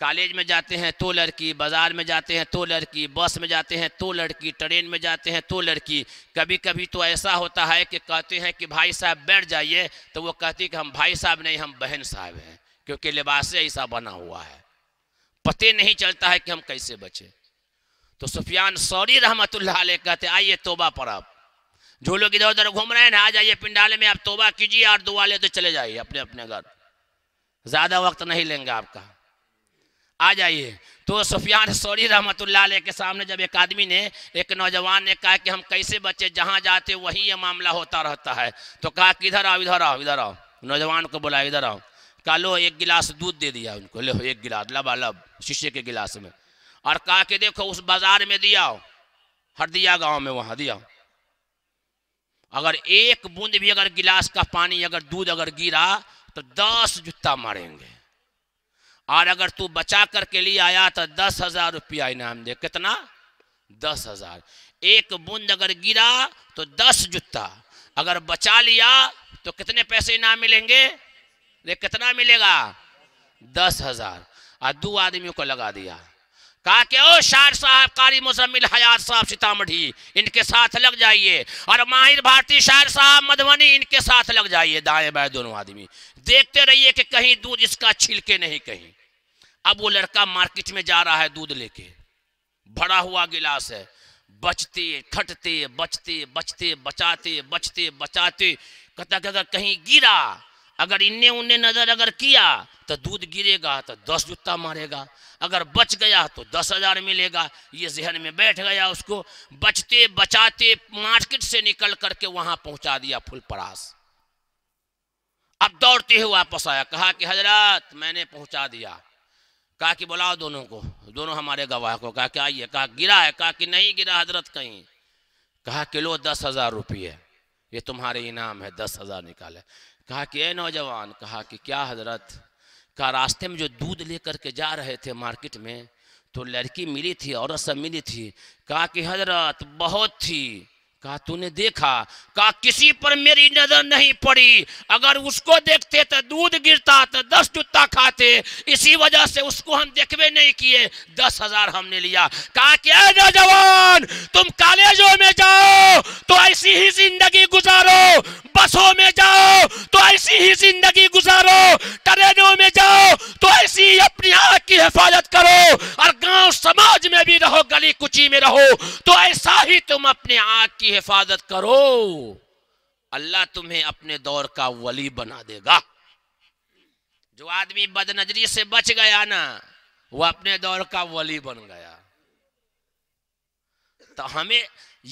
कॉलेज में जाते हैं तो लड़की बाज़ार में जाते हैं तो लड़की बस में जाते हैं तो लड़की ट्रेन में जाते हैं तो लड़की कभी कभी तो ऐसा होता है कि कहते हैं कि भाई साहब बैठ जाइए तो वो कहती कि हम भाई साहब नहीं हम बहन साहब हैं क्योंकि लिबास ऐसा बना हुआ है पते नहीं चलता है कि हम कैसे बचे तो सुफियान सौरी रहमत कहते आइए तोबा पर आप जो लोग इधर उधर घूम रहे हैं ना आ जाइए पिंडाले में आप तोबा कीजिए और दुआ ले तो चले जाइए अपने अपने घर ज़्यादा वक्त नहीं लेंगे आपका आ जाइए तो सुफियान सौरी रहमत के सामने जब एक आदमी ने एक नौजवान ने कहा कि हम कैसे बचे जहां जाते वही ये मामला होता रहता है तो कहा कि इधर आओ इधर आओ इधर आओ नौजवान को बोला इधर आओ कहा लो एक गिलास दूध दे दिया उनको ले एक गिलास लबा लब शीशे के गिलास में और कहा कि देखो उस बाजार में दिया हरदिया गांव में वहां दिया अगर एक बूंद भी अगर गिलास का पानी अगर दूध अगर गिरा तो दस जूता मारेंगे और अगर तू बचा करके लिए आया तो दस हजार रुपया इनाम दे कितना दस हजार एक बूंद अगर गिरा तो दस जूता अगर बचा लिया तो कितने पैसे इनाम मिलेंगे ये कितना मिलेगा दस हजार और दो आदमियों को लगा दिया कहा कि ओ शार साहब कारी मुजम्मिल हयात साहब सीतामढ़ी इनके साथ लग जाइए और माहिर भारती शार साहब मधुबनी इनके साथ लग जाइए दाएं बाएं दोनों आदमी देखते रहिए कि कहीं दूध इसका छिलके नहीं कहीं अब वो लड़का मार्केट में जा रहा है दूध लेके भरा हुआ गिलास है बचते खटते बचते बचते बचाते बचते बचाते कहता अगर कहीं गिरा अगर इन्ने उन्ने नज़र अगर किया तो दूध गिरेगा तो दस जूता मारेगा अगर बच गया तो दस हज़ार मिलेगा ये जहन में बैठ गया उसको बचते बचाते मार्केट से निकल करके वहां पहुंचा दिया फुलपरास अब दौड़ते हुए वापस आया कहा कि हजरत मैंने पहुंचा दिया कहा कि बुलाओ दोनों को दोनों हमारे गवाह को कहा कि आइए कहा गिरा है कहा कि नहीं गिरा हजरत कहीं कहा कि लो दस हज़ार रुपये ये तुम्हारे इनाम है दस हज़ार निकाले कहा कि ए नौजवान कहा कि क्या हजरत का रास्ते में जो दूध लेकर के जा रहे थे मार्केट में तो लड़की मिली थी औरत सब मिली थी कहा कि हजरत बहुत थी कहा तूने देखा कहा किसी पर मेरी नजर नहीं पड़ी अगर उसको देखते तो दूध गिरता तो दस जुत्ता खाते इसी वजह से उसको हम देखवे नहीं किए दस हजार हमने लिया कहा कि नौजवान तुम कॉलेजों में जाओ तो ऐसी ही जिंदगी गुजारो बसों में जाओ तो ऐसी ही जिंदगी गुजारो ट्रेनों में जाओ तो ऐसी अपनी आँख की हिफाजत करो और गाँव समाज में भी रहो गली कुची में रहो तो ऐसा ही तुम अपने आँख की की हिफाजत करो अल्लाह तुम्हें अपने दौर का वली बना देगा जो आदमी बदनजरी से बच गया ना वो अपने दौर का वली बन गया तो हमें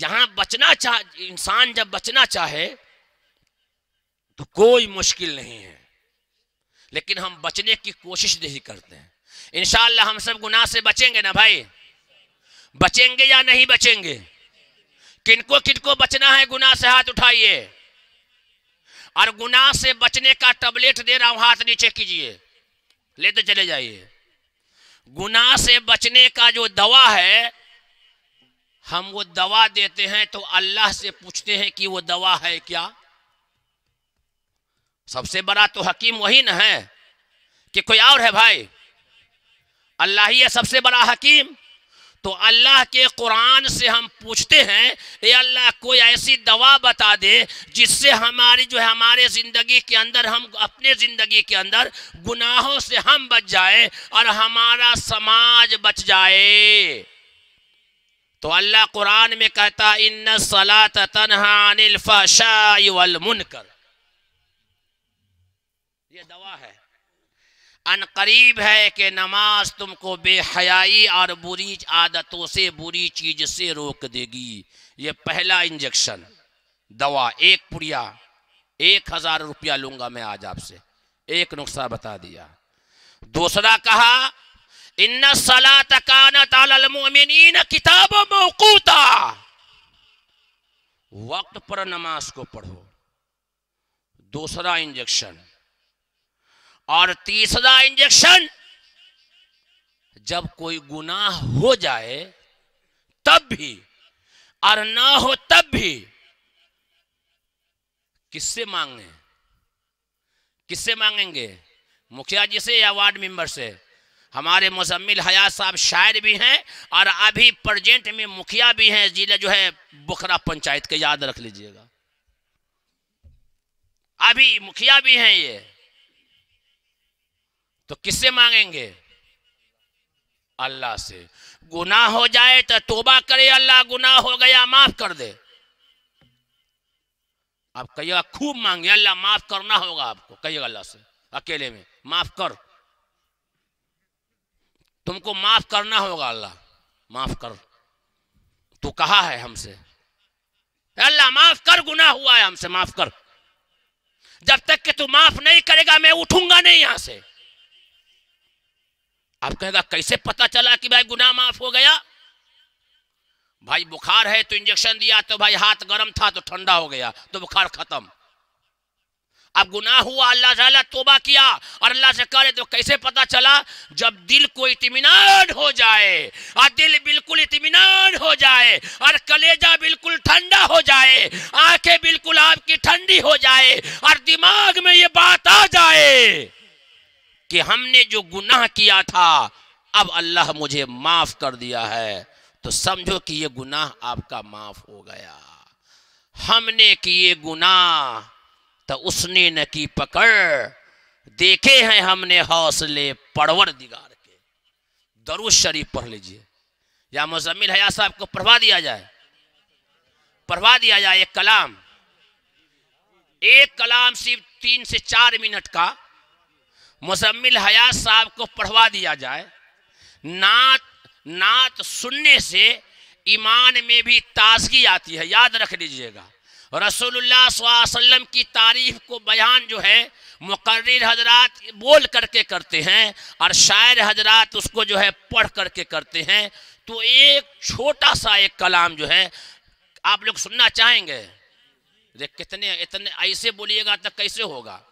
यहां बचना चाह इंसान जब बचना चाहे तो कोई मुश्किल नहीं है लेकिन हम बचने की कोशिश नहीं करते हैं इंशाला हम सब गुनाह से बचेंगे ना भाई बचेंगे या नहीं बचेंगे किनको किनको बचना है गुना से हाथ उठाइए और गुना से बचने का टेबलेट दे रहा हूं हाथ नीचे कीजिए लेते तो चले जाइए गुना से बचने का जो दवा है हम वो दवा देते हैं तो अल्लाह से पूछते हैं कि वो दवा है क्या सबसे बड़ा तो हकीम वही ना है कि कोई और है भाई अल्लाह ही है सबसे बड़ा हकीम तो अल्लाह के कुरान से हम पूछते हैं ए अल्लाह कोई ऐसी दवा बता दे जिससे हमारी जो है हमारे ज़िंदगी के अंदर हम अपने ज़िंदगी के अंदर गुनाहों से हम बच जाए और हमारा समाज बच जाए तो अल्लाह कुरान में कहता इन सलात तनहानिल वल मुनकर ये दवा है अन करीब है कि नमाज तुमको बेहयाई और बुरी आदतों से बुरी चीज से रोक देगी ये पहला इंजेक्शन दवा एक पुड़िया एक हजार रुपया लूंगा मैं आज आपसे एक नुस्खा बता दिया दूसरा कहा इन सला तकानतमिन किताब मौकूता वक्त पर नमाज को पढ़ो दूसरा इंजेक्शन और तीसरा इंजेक्शन जब कोई गुनाह हो जाए तब भी और ना हो तब भी किससे मांगे किससे मांगेंगे मुखिया जी से या वार्ड मेंबर से हमारे मुजम्मिल हयात साहब शायर भी हैं और अभी प्रजेंट में मुखिया भी हैं जिला जो है बुखरा पंचायत के याद रख लीजिएगा अभी मुखिया भी हैं ये तो किससे मांगेंगे अल्लाह से गुनाह हो जाए तो तोबा करे अल्लाह गुनाह हो गया माफ कर दे आप कहिएगा खूब मांगे अल्लाह माफ करना होगा आपको कहिएगा अल्लाह से अकेले में माफ कर तुमको माफ करना होगा अल्लाह माफ कर तू कहा है हमसे अल्लाह माफ कर गुना हुआ है हमसे माफ कर जब तक कि तू माफ नहीं करेगा मैं उठूंगा नहीं यहां से आप कहेगा कैसे पता चला कि भाई गुनाह माफ हो गया भाई बुखार है तो इंजेक्शन दिया तो भाई हाथ गर्म था तो ठंडा हो गया तो बुखार खत्म अब गुनाह हुआ अल्लाह ताला तोबा किया और अल्लाह से करे तो कैसे पता चला जब दिल को इतमान हो जाए और दिल बिल्कुल इतमान हो जाए और कलेजा बिल्कुल ठंडा हो जाए आंखें बिल्कुल आपकी ठंडी हो जाए और दिमाग में ये बात आ जाए कि हमने जो गुनाह किया था अब अल्लाह मुझे माफ़ कर दिया है तो समझो कि ये गुनाह आपका माफ़ हो गया हमने किए गुनाह तो उसने न की पकड़ देखे हैं हमने हौसले पड़वर दिगार के दरुज शरीफ पढ़ लीजिए या मुजमिल हया साहब को पढ़वा दिया जाए पढ़वा दिया जाए एक कलाम एक कलाम सिर्फ तीन से चार मिनट का मुसम्मिल हयात साहब को पढ़वा दिया जाए नात नात सुनने से ईमान में भी ताजगी आती है याद रख लीजिएगा रसोल्ला वसम की तारीफ को बयान जो है मुकर्र हजरात बोल करके करते हैं और शायर हजरात उसको जो है पढ़ करके करते हैं तो एक छोटा सा एक कलाम जो है आप लोग सुनना चाहेंगे देख कितने इतने ऐसे बोलिएगा तो कैसे होगा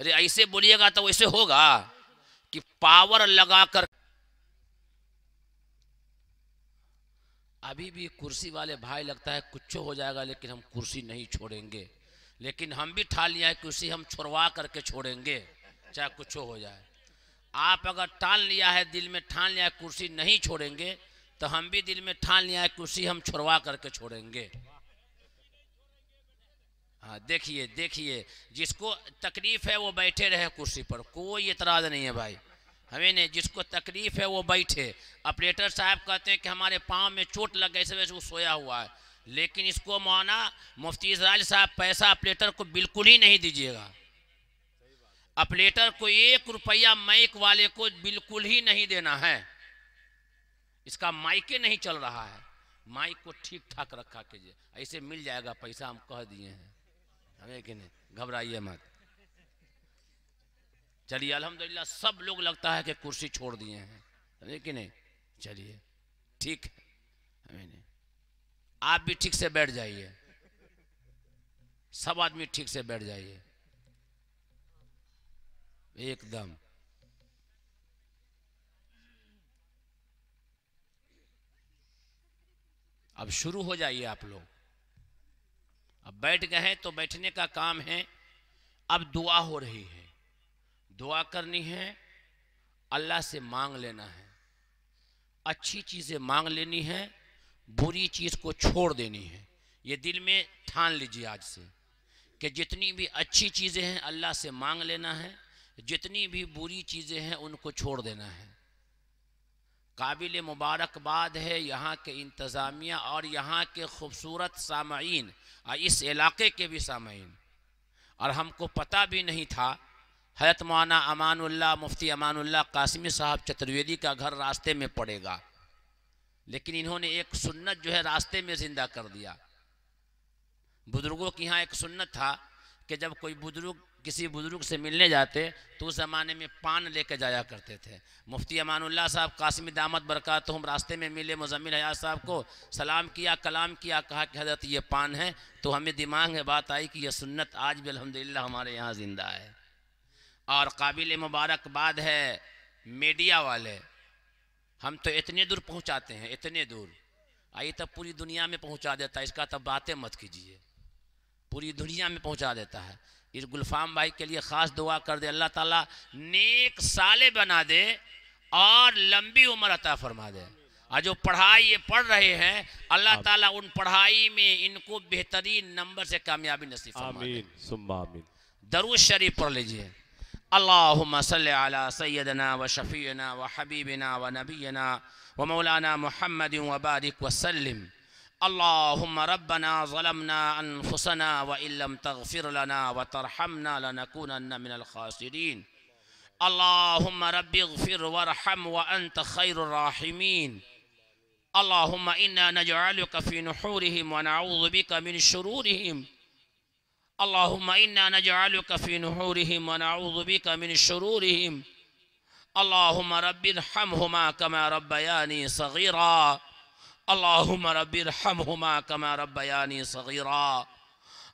अरे ऐसे बोलिएगा तो वैसे होगा कि पावर लगाकर अभी भी कुर्सी वाले भाई लगता है कुछ हो जाएगा लेकिन हम कुर्सी नहीं छोड़ेंगे लेकिन हम भी ठान लिया है कुर्सी हम छोड़वा करके छोड़ेंगे चाहे कुछ हो जाए आप अगर ठान लिया है दिल में ठान लिया है कुर्सी नहीं छोड़ेंगे तो हम भी दिल में ठान लिया है कुर्सी हम छोड़वा करके छोड़ेंगे हाँ देखिए देखिए जिसको तकलीफ है वो बैठे रहे कुर्सी पर कोई इतराज़ नहीं है भाई हमें नहीं जिसको तकलीफ है वो बैठे ऑपरेटर साहब कहते हैं कि हमारे पाँव में चोट लग गई वजह से वो सोया हुआ है लेकिन इसको माना मुफ्ती इसराइल साहब पैसा ऑपरेटर को बिल्कुल ही नहीं दीजिएगा ऑपरेटर को एक रुपया माइक वाले को बिल्कुल ही नहीं देना है इसका माइके नहीं चल रहा है माइक को ठीक ठाक रखा कीजिए ऐसे मिल जाएगा पैसा हम कह दिए हैं अबे कि नहीं घबराइए मत चलिए अलहमदिल्ला सब लोग लगता है कि कुर्सी छोड़ दिए हैं समझे कि नहीं चलिए ठीक है हमें नहीं आप भी ठीक से बैठ जाइए सब आदमी ठीक से बैठ जाइए एकदम अब शुरू हो जाइए आप लोग अब बैठ गए तो बैठने का काम है अब दुआ हो रही है दुआ करनी है अल्लाह से मांग लेना है अच्छी चीज़ें मांग लेनी है बुरी चीज़ को छोड़ देनी है ये दिल में ठान लीजिए आज से कि जितनी भी अच्छी चीज़ें हैं अल्लाह से मांग लेना है जितनी भी बुरी चीज़ें हैं उनको छोड़ देना है काबिल मुबारकबाद है यहाँ के इंतज़ामिया और यहाँ के ख़ूबसूरत सामीन और इस इलाके के भी सामीन और हमको पता भी नहीं था हजरत माना अमानुल्ला मुफ्ती अमानुल्ला कासमी साहब चतुर्वेदी का घर रास्ते में पड़ेगा लेकिन इन्होंने एक सुन्नत जो है रास्ते में ज़िंदा कर दिया बुज़ुर्गों के यहाँ एक सुन्नत था कि जब कोई बुज़ुर्ग किसी बुज़ुर्ग से मिलने जाते तो उस ज़माने में पान लेकर जाया करते थे मुफ्ती अमानुल्लाह साहब कासिम दामद बरका तो हम रास्ते में मिले मुजमिल हयात साहब को सलाम किया कलाम किया कहा कि हजरत ये पान है तो हमें दिमाग में बात आई कि यह सुन्नत आज भी अलहमदिल्ला हमारे यहाँ ज़िंदा है और काबिल मुबारकबाद है मीडिया वाले हम तो इतने दूर पहुँचाते हैं इतने दूर आइए तब पूरी दुनिया में पहुँचा देता है इसका तब बातें मत कीजिए पूरी दुनिया में पहुँचा देता है इस गुलफाम भाई के लिए ख़ास दुआ कर दे अल्लाह ताला नेक साले बना दे और लंबी उम्र अता फरमा दे और जो पढ़ाई ये पढ़ रहे हैं अल्लाह ताला उन पढ़ाई में इनको बेहतरीन नंबर से कामयाबी नसीब दे दरूज शरीफ पढ़ लीजिए अल्लाहुम्मा सल्ली अला सैदना व शफ़ीना व हबीबना व नबीना व मौलाना मोहम्मद वबारिक वसल्लम اللهم ربنا ظلمنا أنفسنا وإن لم تغفر لنا وترحمنا لنكونن من الخاسرين اللهم رب اغفر وارحم وأنت خير الراحمين اللهم إنا نجعلك في نحورهم ونعوذ بك من شرورهم اللهم إنا نجعلك في نحورهم ونعوذ بك من شرورهم اللهم رب ارحمهما كما ربياني صغيراً اللهم رب ارحمهما كما ربياني صغيرا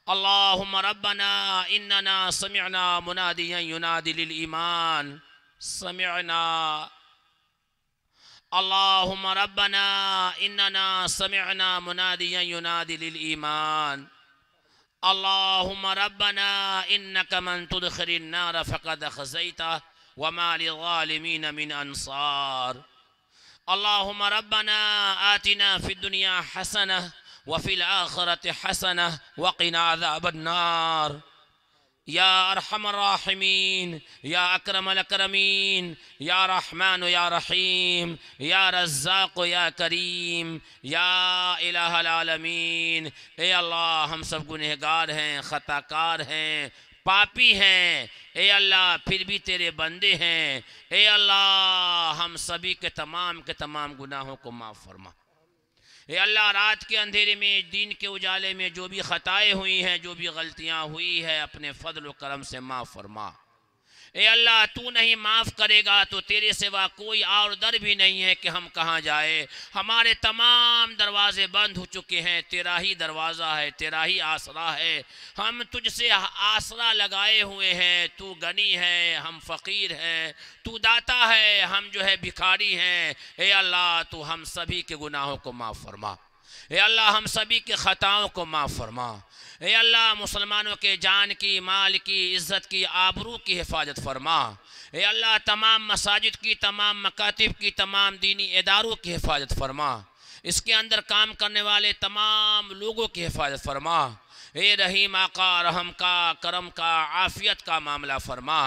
اللهم ربنا إننا سمعنا مناديا ينادي للإيمان سمعنا اللهم ربنا إننا سمعنا مناديا ينادي للإيمان اللهم ربنا إنك من تدخل النار فقد خزيته وما للظالمين من أنصار अल्लाहुम रब्बना आतिना फिद दुनिया हसना वफिल आखरत हसना वक़िना अज़ाबन्नार या अरहमराहमीन या अक्रमलकरमीन या रहमान या रहीम या रज़ाक या करीम या इलामीन ए अल्लाह हम सब गुनहगार हैं ख़ताकार हैं पापी हैं ए अल्लाह फिर भी तेरे बंदे हैं ए अल्लाह हम सभी के तमाम के तमाम गुनाहों को माफ़ फरमा ए अल्लाह रात के अंधेरे में दिन के उजाले में जो भी ख़ताएँ हुई हैं जो भी गलतियाँ हुई है अपने फ़जल करम से माफ़ फरमा ए अल्लाह तू नहीं माफ़ करेगा तो तेरे सिवा कोई और दर भी नहीं है कि हम कहाँ जाए हमारे तमाम दरवाजे बंद हो चुके हैं तेरा ही दरवाज़ा है तेरा ही आसरा है हम तुझसे आसरा लगाए हुए हैं तू गनी है हम फ़कीर हैं तू दाता है हम जो है भिखारी हैं ए अल्लाह तू हम सभी के गुनाहों को माफ़ फरमा अल्लाह हम सभी के ख़ताओं को माफ़ फरमा ए अल्लाह मुसलमानों के जान की माल की इज़्ज़त की आबरू की हिफाजत फरमा ए अल्लाह तमाम मसाजिद की तमाम मकातब की तमाम दीनी इदारों की हिफाजत फरमा इसके अंदर काम करने वाले तमाम लोगों की हिफाजत फरमा ए रही का रहम का करम का आफ़ियत का मामला फरमा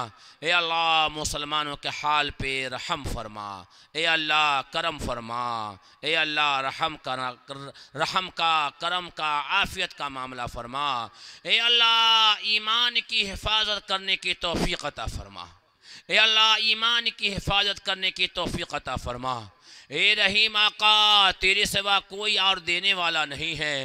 ए अल्लाह मुसलमानों के हाल पे रहम फरमा ए अल्लाह करम फरमा ए अल्लाह रहम का रहम का करम का आफ़ियत का मामला फरमा ए अल्लाह ईमान की हिफाजत करने की तोफ़ी अता फरमा ए अल्लाह ईमान की हिफाजत करने की तोफ़ीकता अता फरमा ए रहीम आका तेरे सिवा कोई और देने वाला नहीं है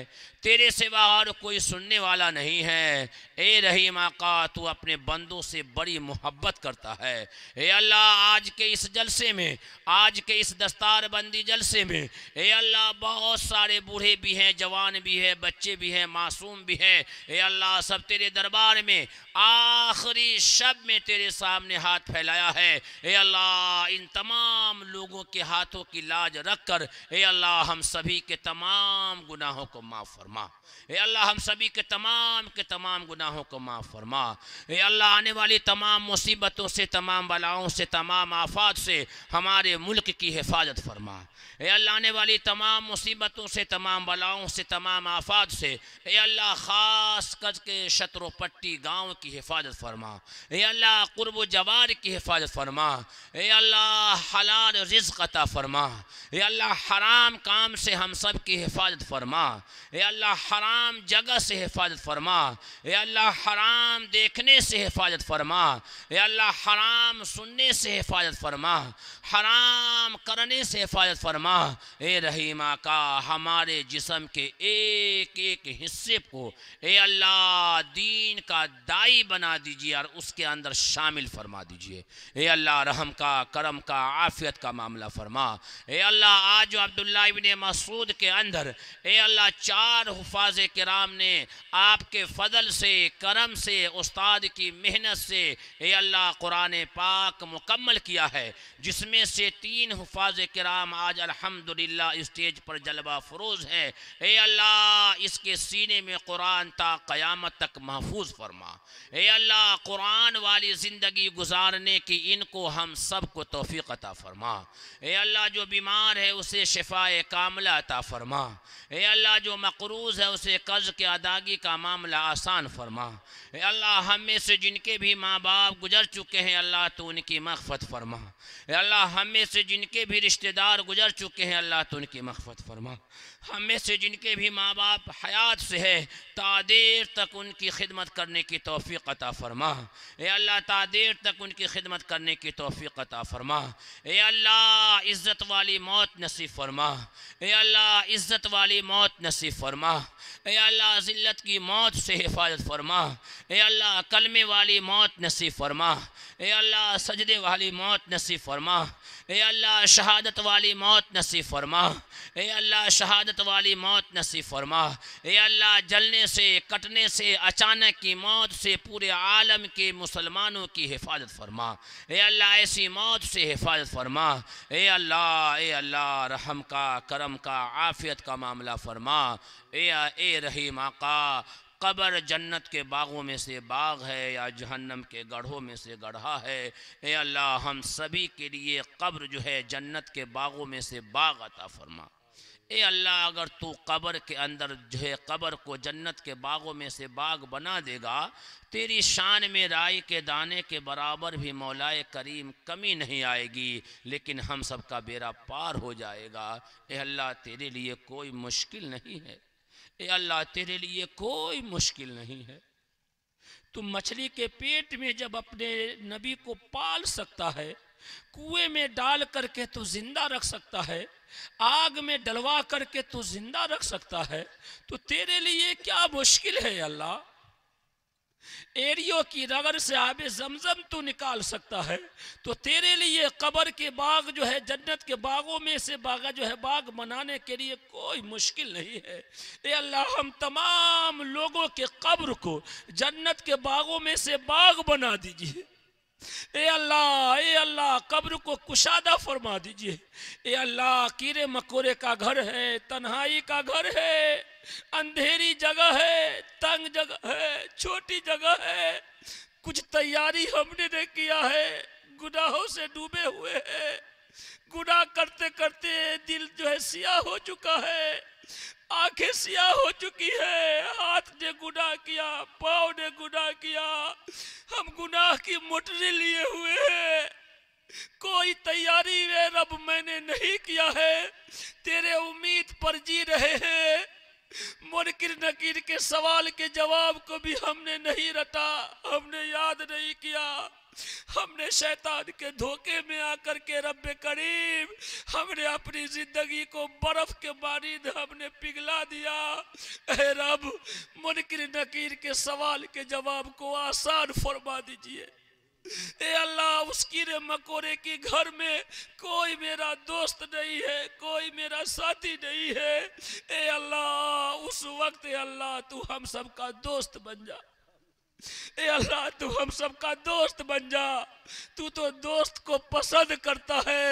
तेरे सिवा और कोई सुनने वाला नहीं है ए रही माका तू अपने बंदों से बड़ी मोहब्बत करता है ए अल्लाह आज के इस जलसे में आज के इस दस्तार बंदी जलसे में ए अल्लाह बहुत सारे बूढ़े भी हैं जवान भी है बच्चे भी हैं मासूम भी हैं ए अल्लाह सब तेरे दरबार में आखिरी शब में तेरे सामने हाथ फैलाया है ए अल्लाह इन तमाम लोगों के हाथों की लाज रख कर ए अल्लाह हम सभी के तमाम गुनाहों को माफ़ फरमा फरमा ए अल्लाह हम सभी के तमाम के तमाम गुनाहों को माफ़ फरमा ए अल्लाह आने वाली तमाम मुसीबतों से तमाम बलाओं से तमाम आफात से हमारे मुल्क की हिफाजत फरमा ए अल्लाह आने वाली तमाम मुसीबतों से तमाम बलाओं से तमाम आफात से ए अल्लाह ख़ास कज के शत्रुपट्टी गाँव की हिफाजत फरमा ए अल्लाह कुर्ब जवार की हिफाजत फरमा ए अल्लाह हलाल रिज्क अता फरमा ए अल्लाह हराम काम से हम सब की हिफाजत फरमा ए अल्लाह अल्लाह हराम जगह से हिफाजत फरमा ए अल्लाह हराम देखने से हिफाजत फरमा ए अल्लाह हराम सुनने से हिफाजत फरमा हराम करने से हिफाजत फरमा ए रहीमा का हमारे जिसम के एक एक हिस्से को ए अल्लाह दीन का दाई बना दीजिए और उसके अंदर शामिल फरमा दीजिए ए अल्लाह रहम का करम का आफियत का मामला फरमा ए अल्लाह आज जो अब्दुल्ला इबन मसूद के अंदर ए अल्लाह चार हफाज कराम ने आपके फ़जल से करम से उस्ताद की मेहनत से ए अल्लाह कुरान पाक मुकम्मल किया है जिसमें में से तीन हफाज कराम आज अल्हम्दुलिल्लाह स्टेज पर जलवा फरोज है ए अल्लाह इसके सीने में कुरान ता क़यामत तक महफूज फरमा ए अल्लाह कुरान वाली ज़िंदगी गुजारने की इनको हम सब को तोफ़ी अता फरमा हे अल्लाह जो बीमार है उसे शफाए कामला अता फरमा ए अल्लाह जो मकरूज़ है उसे कर्ज़ के अदागी का मामला आसान फरमा हे अल्लाह हमें से जिनके भी माँ बाप गुजर चुके हैं अल्लाह तो उनकी मगफत फरमा अल्लाह हमें से जिनके भी रिश्तेदार गुजर चुके हैं अल्लाह तो उनकी मखफत फरमा हमें से जिनके भी माँ बाप हयात से है तादेर तक उनकी खिदमत करने की तोफ़ी अता फरमा ए अल्लाह तादेर तक उनकी खिदमत करने की तोफ़ी अता फरमा ए अल्लाह इज़्ज़त वाली मौत नसीब फरमा ए अल्लाह इज़्ज़त वाली मौत नसीब फरमा अल्लाह जिल्लत की मौत से हिफाजत फरमा अल्लाह कलमे वाली मौत नसीब फरमा ए अल्लाह सजदे वाली मौत नसीब फरमा ए अल्लाह शहादत वाली मौत नसीब फरमा ए अल्लाह शहादत वाली मौत नसीब फरमा ए अल्लाह जलने से कटने से अचानक की मौत से पूरे आलम के मुसलमानों की हिफाजत फरमा ए अल्लाह ऐसी मौत से हिफाजत फरमा ए अल्लाह ए अल्लाह रहम का करम का आफियत का मामला फरमा ए ए रहीम आका कब्र जन्नत के बागों में से बाग है या जहन्नम के गढ़ों में से गढ़ा है ए अल्लाह हम सभी के लिए कब्र जो है जन्नत के बागों में से बाग अता फरमा ए अल्लाह अगर तू क़बर के अंदर जो है कब्र को जन्नत के बागों में से बाग बना देगा तेरी शान में राय के दाने के बराबर भी मौलाए करीम कमी नहीं आएगी लेकिन हम सबका बेरा पार हो जाएगा ए अल्लाह तेरे लिए कोई मुश्किल नहीं है ए अल्लाह तेरे लिए कोई मुश्किल नहीं है तू मछली के पेट में जब अपने नबी को पाल सकता है कुएं में डाल करके तो जिंदा रख सकता है आग में डलवा करके तो जिंदा रख सकता है तो तेरे लिए क्या मुश्किल है अल्लाह एरियो की रगड़ से आब जमजम तू निकाल सकता है तो तेरे लिए कब्र के बाग जो है जन्नत के बागों में से बागा जो है बाग बनाने के लिए कोई मुश्किल नहीं है ए अल्लाह हम तमाम लोगों के कब्र को जन्नत के बागों में से बाग बना दीजिए ए अल्लाह ए अल्लाह कब्र को कुशादा फरमा दीजिए ए अल्लाह कीड़े मकोड़े का घर है तन्हाई का घर है अंधेरी जगह है तंग जगह है छोटी जगह है कुछ तैयारी हमने ने किया है गुनाहों से डूबे हुए हैं गुनाह करते करते दिल जो है सिया हो चुका है आंखें सिया हो चुकी है हाथ ने गुनाह किया पाँव ने गुनाह किया हम गुनाह की मोटरी लिए हुए हैं कोई तैयारी वे रब मैंने नहीं किया है तेरे उम्मीद पर जी रहे हैं मुनकिर नकीर के सवाल के जवाब को भी हमने नहीं रटा हमने याद नहीं किया हमने शैतान के धोखे में आकर के रब करीब हमने अपनी जिंदगी को बर्फ के बारी हमने पिघला दिया ए रब मुनकर नकीर के सवाल के जवाब को आसान फरमा दीजिए ए अल्लाह उस कीड़े मकोड़े के घर में कोई मेरा दोस्त नहीं है कोई मेरा साथी नहीं है ए अल्लाह उस वक्त अल्लाह तू हम सबका दोस्त बन जा अल्लाह तू हम सबका दोस्त बन जा तू तो दोस्त को पसंद करता है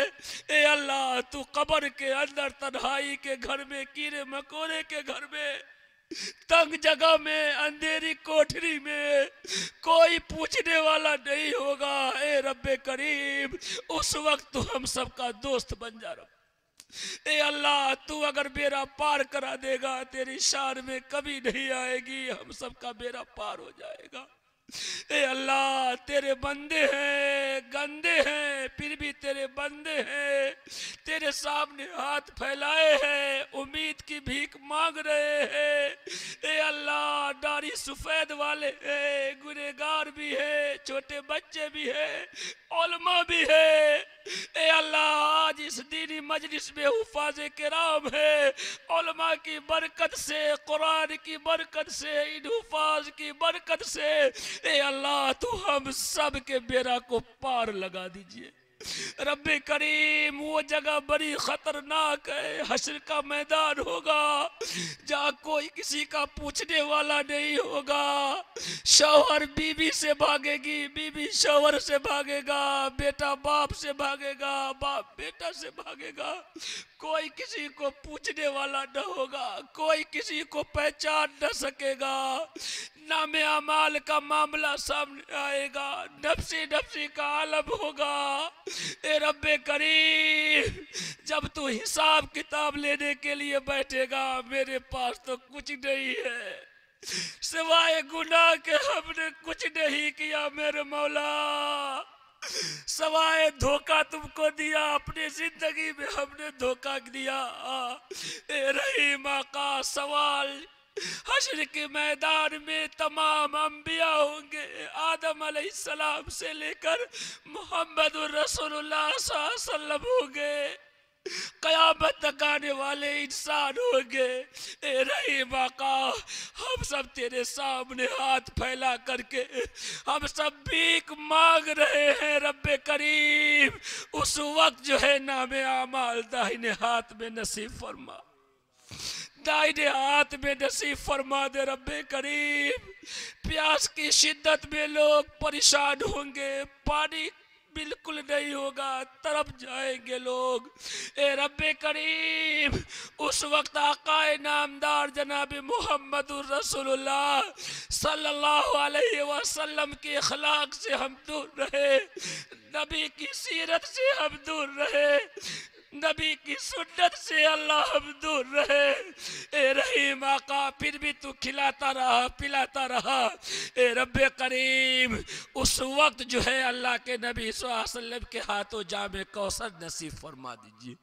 ए अल्लाह तू कबर के अंदर तन्हाई के घर में कीड़े मकोड़े के घर में तंग जगह में अंधेरी कोठरी में कोई पूछने वाला नहीं होगा ए रब्बे करीम उस वक्त तू हम सबका दोस्त बन जा रब ए अल्लाह तू अगर बेरा पार करा देगा तेरी शान में कभी नहीं आएगी हम सबका बेरा पार हो जाएगा ए अल्लाह तेरे बंदे हैं गंदे हैं फिर भी तेरे बंदे हैं तेरे सामने हाथ फैलाए हैं उम्मीद की भीख मांग रहे हैं ए अल्लाह दाढ़ी सफ़ेद वाले हैं गुनेगार भी है छोटे बच्चे भी है ओलमा भी है ए अल्लाह आज इस दीनी मजलिस में हफाज कराम है ओलमा की बरकत से कुरान की बरकत से इन हफाज की बरकत से ए अल्लाह तो हम सब के बेरा को पार लगा दीजिए रब करीम वो जगह बड़ी खतरनाक है हसर का मैदान होगा जहाँ कोई किसी का पूछने वाला नहीं होगा शौहर बीवी से भागेगी बीवी शौहर से भागेगा बेटा बाप से भागेगा बाप बेटा से भागेगा कोई किसी को पूछने वाला न होगा कोई किसी को पहचान न सकेगा नाम अमाल का मामला सामने आएगा नफसी नफसी का आलम होगा ए रब्बे करीम जब तू हिसाब किताब लेने के लिए बैठेगा मेरे पास तो कुछ नहीं है सिवाय गुनाह के हमने कुछ नहीं किया मेरे मौला सवाए धोखा तुमको दिया अपनी जिंदगी में हमने धोखा दिया ए रही माँ का सवाल हशर के मैदान में तमाम अम्बिया होंगे आदम सलाम से लेकर मोहम्मद रसोल्लाम होंगे कयामत तक आने वाले इंसान होंगे ए रही बाका हम सब तेरे सामने हाथ फैला करके हम सब भीख मांग रहे हैं रब करीम उस वक्त जो है नाम आमाल दाहिने हाथ में नसीब फरमा दाइने हाथ में नसीब फरमा दे रब करीब प्यास की शिद्दत में लोग परेशान होंगे पानी बिल्कुल नहीं होगा तरफ जाएंगे लोग ए रब करीब उस वक्त आकाए नामदार जनाब मोहम्मद सल्लल्लाहु अलैहि वसल्लम के अखलाक से हम दूर रहे नबी की सीरत से हम दूर रहे नबी की सुन्नत से अल्लाह हम दूर रहे ए रहीम आका फिर भी तू खिलाता रहा पिलाता रहा ए रब करीम उस वक्त जो है अल्लाह के नबी वसल्लम के हाथों जाम कौसर नसीब फरमा दीजिए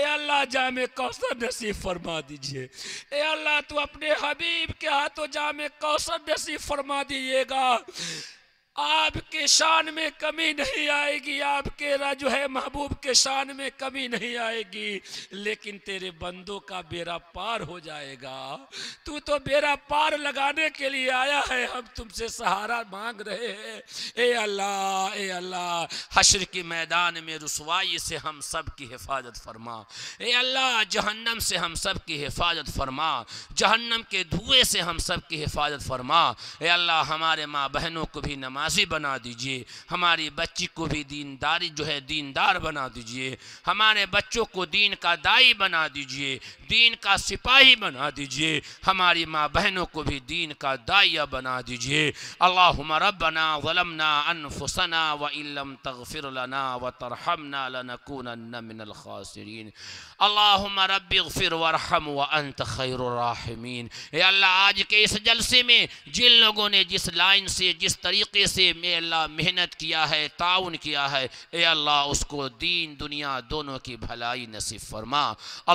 ए अल्लाह जाम कौसर नसीब फरमा दीजिए ए अल्लाह तू अपने हबीब के हाथों जाम कौसर नसीब फरमा दीजिएगा आपके शान में कमी नहीं आएगी आपके जो है महबूब के शान में कमी नहीं आएगी लेकिन तेरे बंदों का बेरा पार हो जाएगा तू तो बेरा पार लगाने के लिए आया है हम तुमसे सहारा मांग रहे हैं ए अल्लाह ए अल्लाह हशर के मैदान में रसवाई से हम सब की हिफाजत फरमा ए अल्लाह जहन्नम से हम सब की हिफाजत फरमा जहन्नम के धुएँ से हम सब की हिफाजत फरमा ए अल्लाह हमारे माँ बहनों को भी नमाज नमाजी बना दीजिए हमारी बच्ची को भी दीनदारी जो है दीनदार बना दीजिए हमारे बच्चों को दीन का दाई बना दीजिए दीन का सिपाही बना दीजिए हमारी माँ बहनों को भी दीन का दाइया बना दीजिए अल्लाह रबना वलमना अनफुसना व इलम तगफिर लना व तरहमना लनकून मिनलखासरीन अल्लाह रबिर वरहम व अंत खैरमीन अल्लाह आज के इस जलसे में जिन लोगों ने जिस लाइन से जिस तरीके से मे अल्लाह मेहनत किया है ताउन किया है ए अल्लाह उसको दीन दुनिया दोनों की भलाई नसीब फरमा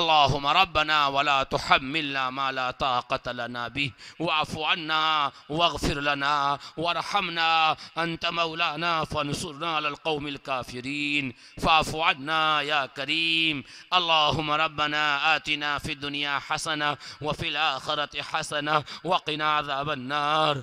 अल्लाह रबना वला तो मिलना माला ताकत लना भी वाफ़ाना वगफिर लना वरहमना अंत मौलाना फनसुरना अलकौमिल काफरीन फ़ाफ़ाना या करीम अल्लाह रबना आतिना फ़ि दुनिया हसना वफ़िल आखरत हसन वक़िना अज़ाबन्नार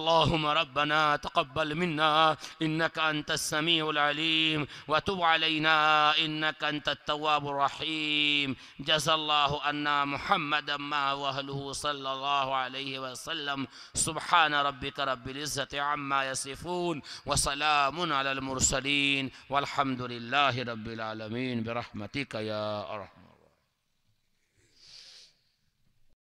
अल्लाह रबना तकबल تقبل منا إنك أنت السميع العليم وتب علينا إنك أنت التواب الرحيم جزى الله أنا محمدا ما وهله صلى الله عليه وسلم سبحان ربك رب العزة عما يصفون وسلام على المرسلين والحمد لله رب العالمين برحمتك يا أرحم